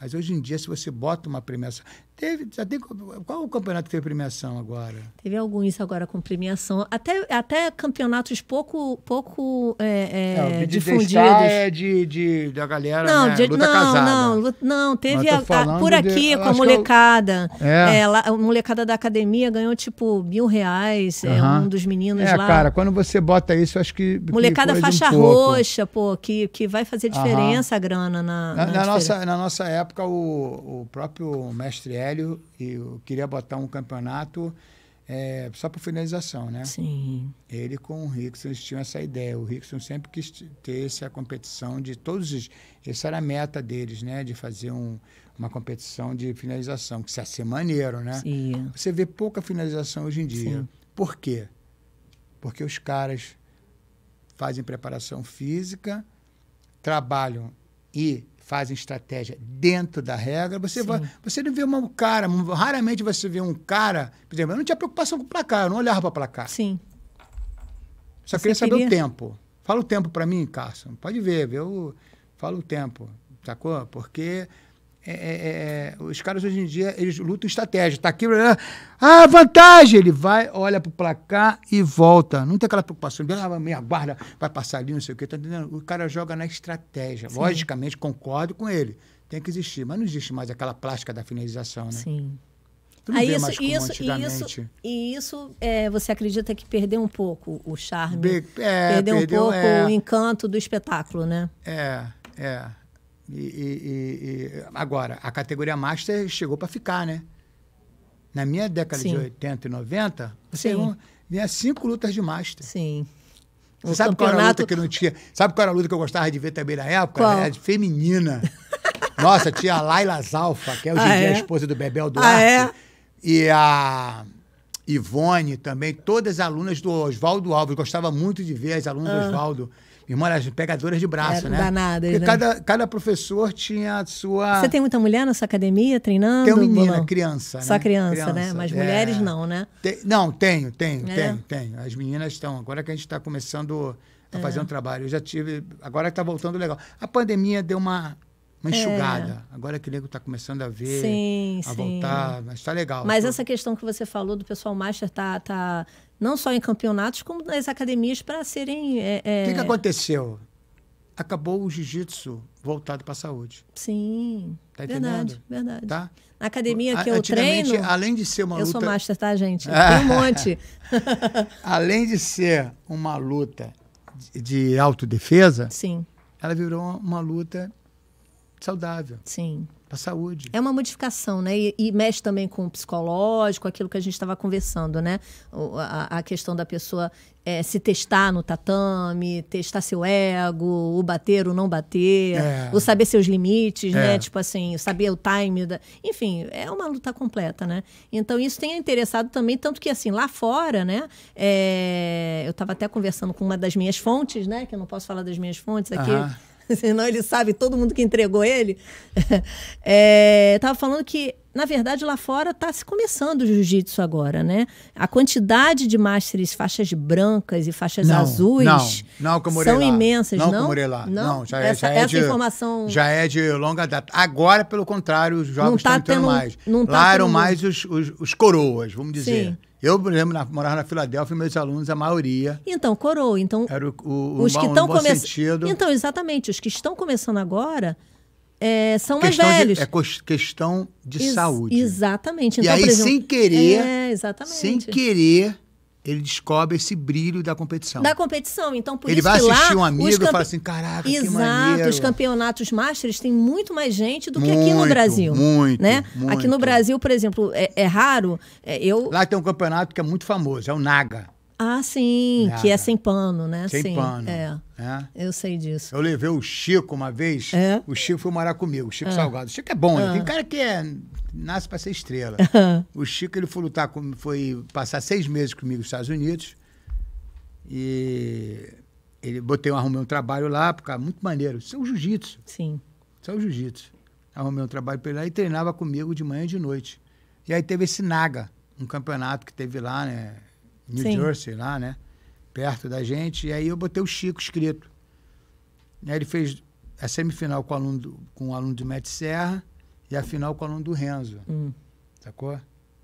Mas hoje em dia, se você bota uma premiação. Teve, já tem, qual o campeonato que teve premiação agora? Teve algum isso agora com premiação. Até, até campeonatos pouco, pouco é, é, não, é, de difundidos. É de, de, da galera, não, né? de, luta não, casada. Não, não teve a, a, por aqui de, com a é molecada. Eu... É. é. Lá, a molecada da academia ganhou tipo mil reais, uhum. é, um dos meninos lá. É, cara, quando você bota isso, acho que... Molecada faixa um roxa, pô, que, que vai fazer diferença uhum. a grana na... Na, na, na nossa, na nossa época, o, o próprio mestre Ed, e eu queria botar um campeonato é, só para finalização, né? Sim. Ele com o Rickson eles tinham essa ideia. O Rickson sempre quis ter essa competição de todos os. Essa era a meta deles, né? De fazer um, uma competição de finalização, que ia ser maneiro, né? Sim. Você vê pouca finalização hoje em dia. Sim. Por quê? Porque os caras fazem preparação física, trabalham e fazem estratégia dentro da regra, você, vai, você não vê um cara, raramente você vê um cara, por exemplo, eu não tinha preocupação com o placar, eu não olhava para o placar. Sim. Só queria, queria saber o tempo. Fala o tempo para mim, Carson. Pode ver, eu falo o tempo, sacou? Porque é é, é, é, os caras hoje em dia, eles lutam estratégia. Tá aqui, né? ah, vantagem! Ele vai, olha pro placar e volta. Não tem aquela preocupação de, ah, minha guarda vai passar ali, não sei o quê. Tá entendendo? O cara joga na estratégia. Sim. Logicamente, concordo com ele. Tem que existir. Mas não existe mais aquela plástica da finalização, né? Sim. Ah, isso, isso, isso, e isso é, você acredita que perdeu um pouco o charme? Be é, perdeu, perdeu, um pouco é. o encanto do espetáculo, né? É, é. E, e, e, agora, a categoria Master chegou para ficar, né? Na minha década Sim. de 80 e 90, você um, vinha cinco lutas de Master. Sim. Você sabe campeonato... qual era a luta que não tinha? Sabe qual era a luta que eu gostava de ver também na época? Qual? Era de feminina. (laughs) Nossa, tinha a Laila Zalfa, que é hoje ah, é? a esposa do Bebel Duarte. Ah, é? E a Ivone também, todas alunas do Oswaldo Alves. Gostava muito de ver as alunas ah. do Oswaldo. Irmãs pegadoras de braço, é, né? Danadas, né? Cada, cada professor tinha a sua. Você tem muita mulher na sua academia treinando? Tem menina, bolão? criança. Né? Só criança, criança, né? Mas é... mulheres não, né? Tem, não, tenho, tenho, é. tenho, tenho. As meninas estão. Agora que a gente está começando a é. fazer um trabalho. Eu já tive. Agora está voltando legal. A pandemia deu uma uma é. enxugada. É. Agora que o nego está começando a ver, sim, a sim. voltar, mas está legal. Mas tô... essa questão que você falou do pessoal master tá, tá não só em campeonatos, como nas academias para serem. É, é... O que, que aconteceu? Acabou o jiu-jitsu voltado para a saúde. Sim. Tá verdade, verdade. Tá? Na academia que eu treino. Além de ser uma eu luta. Eu sou master, tá, gente? (laughs) Tem um monte. (laughs) além de ser uma luta de, autodefesa, Sim. ela virou uma luta saudável. Sim para a saúde. É uma modificação, né? E, e, mexe também com o psicológico, aquilo que a gente estava conversando, né? A, a questão da pessoa é, se testar no tatame, testar seu ego, o bater ou não bater, é. o saber seus limites, né? é. né? Tipo assim, saber o time. Da... Enfim, é uma luta completa, né? Então isso tem interessado também, tanto que assim, lá fora, né? É, eu estava até conversando com uma das minhas fontes, né? Que eu não posso falar das minhas fontes aqui. Uh -huh (laughs) senão ele sabe todo mundo que entregou ele. (laughs) É, tava falando que, na verdade, lá fora está se começando o jiu-jitsu agora, né? A quantidade de masters, faixas brancas e faixas não, azuis não, não, que são imensas, não? Não, que não? não já, é- essa, já é essa de, informação... Já é de longa data. Agora, pelo contrário, os jogos tá estão tendo, mais. Não tá Lá eram mais os, os, os, coroas, vamos dizer. Sim eu lembro, na, morava na Filadélfia, meus alunos, a maioria. Então, coroa. Então, era o, o, os que estão começando. Então, exatamente, os que estão começando agora é, são questão mais velhos. De, é questão de Ex saúde. Exatamente. Então, e aí, exemplo, sem querer. É, exatamente. Sem querer, ele descobre esse brilho da competição. Da competição, então por ele isso vai assistir um amigo campe... e fala assim, caraca, Exato, que os campeonatos masters tem muito mais gente do muito, que aqui no Brasil. Muito, né? Muito. Aqui no Brasil, por exemplo, é, é raro. É, eu... Lá tem um campeonato que é muito famoso, é o Naga. Ah, sim, Naga. que é sem pano, né? Sem sim, pano. É. É. Eu sei disso. Eu levei o Chico uma vez. É. O Chico foi morar comigo, o Chico ah. Salgado. O Chico é bom, né? Tem cara que é nasce para ser estrela. Uhum. (laughs) O Chico ele foi lutar, com, foi passar seis meses comigo nos Estados Unidos e ele botei, arrumei um trabalho lá, porque muito maneiro. Isso é jiu-jitsu. Sim. Isso é o jiu-jitsu. Arrumei um trabalho para ele lá e treinava comigo de manhã e de noite. E aí teve esse Naga, um campeonato que teve lá, né? New Sim. Jersey, lá, né? Perto da gente. E aí eu botei o Chico escrito. E aí ele fez a semifinal com o aluno do, com aluno do Matt Serra e a final com o aluno do Renzo. Hum. Sacou?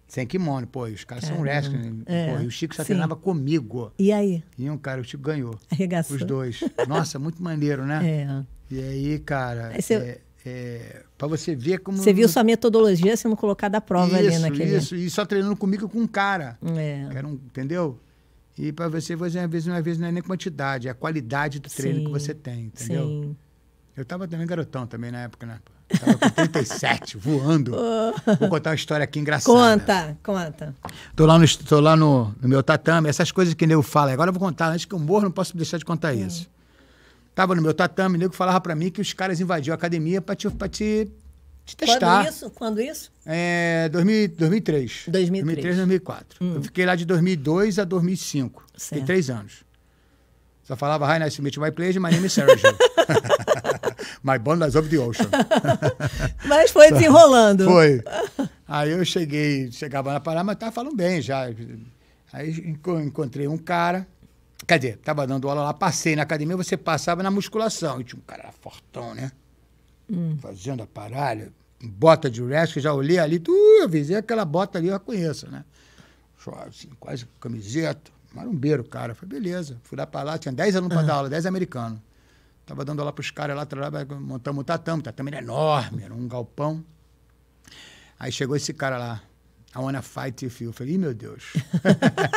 Sem kimono, pô. os caras Caramba. É, são wrestling. É. Pô, e o Chico só Sim. treinava comigo. E aí? E um cara, o Chico ganhou. Arregaçou. Os dois. Nossa, muito maneiro, né? É. E aí, cara. Aí você... É, é, para você ver como. Você viu sua metodologia sendo colocada à prova isso, ali naquele. Isso, e só treinando comigo com um cara. É. um, entendeu? E para você, você, às vezes, uma vez não é nem quantidade, é a qualidade do treino Sim. que você tem, entendeu? Sim. Eu tava também garotão também na época, né? Tava com 37, voando. Oh. (laughs) Vou contar uma história aqui engraçada. Conta, conta. Tô lá no, tô lá no, no meu tatame, essas coisas que o nego fala. Agora eu vou contar, antes que eu morro, não posso deixar de contar hum. isso. Tava no meu tatame, o nego falava pra mim que os caras invadiam a academia pra te, pra te, te testar. Quando isso? Quando isso? É, 2000, 2003. 2003. 2003, 2004. Hum. Eu fiquei lá de 2002 a 2005. Certo. Fiquei três anos. Só falava, hi, nice to meet you, my pleasure, my name is Sergio. (laughs) My Bundles of the Ocean. (laughs) mas foi desenrolando. Foi. Aí eu cheguei, chegava na parada, mas estava falando bem já. Aí encontrei um cara, quer dizer, estava dando aula lá, passei na academia, você passava na musculação. E tinha um cara fortão, né? Hum. Fazendo a paralela, bota de wrestling, já olhei ali, tu, eu visei aquela bota ali, eu a conheço, né? Assim, quase camiseta, marombeiro, cara. Falei, beleza. Fui lá para lá, tinha 10 alunos para uhum. Ah. dar aula, 10 americanos. Tava dando aula para os caras lá, montamos o tatame, o tatame era enorme, era um galpão. Aí chegou esse cara lá, I wanna fight if you. Eu falei, Ih, meu Deus.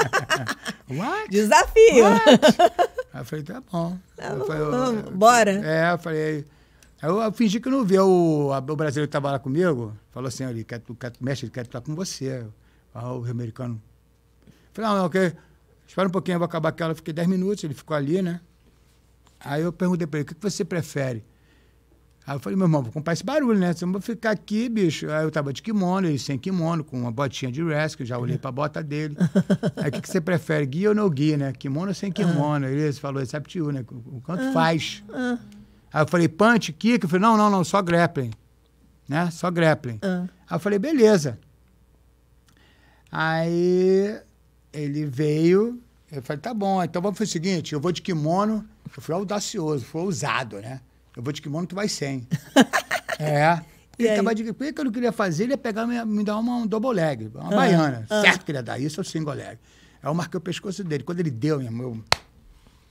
(laughs) What? Desafio. What? Aí eu falei, tá bom. Tá eu falei, eu, vamos, bora. É, eu falei... Aí eu, fingi que não vi. O, o brasileiro que estava lá comigo falou assim, ele quer, quer, mestre, ele quer estar com você. Aí o americano... Eu falei, não, ah, não, ok. Espera um pouquinho, eu vou acabar aquela. fiquei 10 minutos, ele ficou ali, né? Aí eu perguntei para ele, o que, que você prefere? Aí eu falei, meu irmão, vou comprar esse barulho, né? não vai ficar aqui, bicho. Aí eu tava de kimono, ele sem kimono, com uma botinha de rescue, já olhei pra bota dele. (laughs) Aí o que, que você prefere, guia ou não guia, né? Kimono ou sem kimono? Ele falou, esse né? O quanto ah, faz? Ah. Aí eu falei, punch, kick? Eu falei, não, não, não, só grappling. Né? Só grappling. Ah. Aí eu falei, beleza. Aí ele veio, eu falei, tá bom, então vamos fazer o seguinte, eu vou de kimono. Eu fui é audacioso, foi ousado, né? Eu vou de kimono, tu vai sem. (laughs) é. E ele aí? tava de o que eu não queria fazer, ele ia pegar me, me dar uma, um double leg, uma ah, baiana. Ah. Certo que ele ia dar isso, ou single leg. Aí é, eu marquei o pescoço dele. Quando ele deu, minha mãe,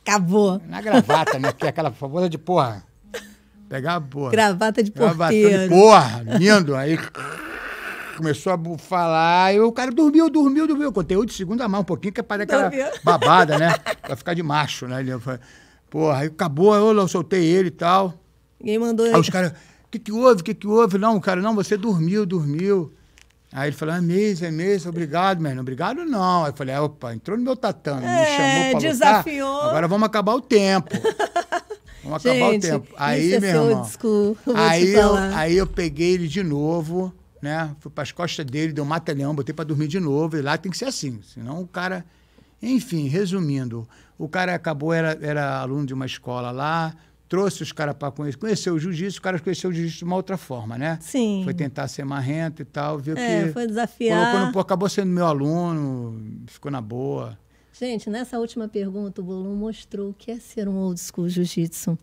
Acabou. Na gravata, né? Que é aquela famosa de porra. Pegar a porra. Gravata de porra. Gravata de porra, lindo. Aí começou a falar, eu o cara dormiu, dormiu, dormiu. contei oito segundos a mais um pouquinho, que é para aquela (laughs) babada, né? Pra ficar de macho, né? Ele falou, porra, aí acabou, eu soltei ele e tal. Ninguém mandou ele. Aí os caras, o que que houve, o que que houve? Não, cara, não, você dormiu, dormiu. Aí ele falou, é mesmo, é mesmo, obrigado, meu irmão. Obrigado não. Aí eu falei, é, opa, entrou no meu tatame, é, me chamou pra desafiou. Lutar, agora vamos acabar o tempo. (laughs) Vamos Gente, acabar o tempo. Aí, é meu irmão, school, aí, eu, aí eu peguei ele de novo né? Fui para as costas dele, deu um mata-leão, botei para dormir de novo. E lá tem que ser assim, senão o cara... Enfim, resumindo, o cara acabou, era, era aluno de uma escola lá, trouxe os caras para conhecer, conheceu o jiu-jitsu, os caras conheceram o jiu-jitsu de uma outra forma, né? Sim. Foi tentar ser marrento e tal, viu é, que... foi desafiar. Colocou no, acabou sendo meu aluno, ficou na boa. Gente, nessa última pergunta, o Bolum mostrou o que é ser um old school jiu-jitsu.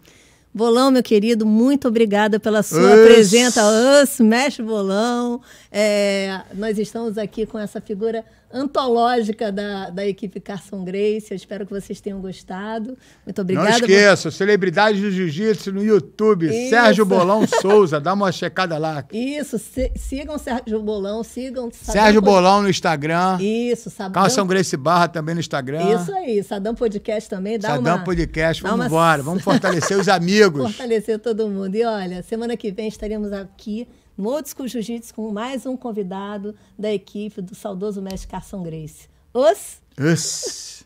Bolão, meu querido, muito obrigada pela sua Us. presença. Us, mexe bolão. É, nós estamos aqui com essa figura antológica da, da equipe Carson Grace. Eu espero que vocês tenham gostado. Muito obrigada. Não esqueça, por... Celebridades do Jiu-Jitsu no YouTube. Isso. Sérgio Bolão Souza, dá uma checada lá. Isso, se, sigam Sérgio Bolão, sigam... Sérgio Pod... Bolão no Instagram. Isso, Sadam... Carson Grace Barra também no Instagram. Isso aí, Sadam Podcast também. Dá Sadam uma... Podcast, vamos uma... embora. Vamos fortalecer os (laughs) amigos. Fortalecer todo mundo. E olha, semana que vem estaremos aqui Motsuko Jiu-Jitsu com mais um convidado da equipe do saudoso mestre Carson Grace. Os... Os...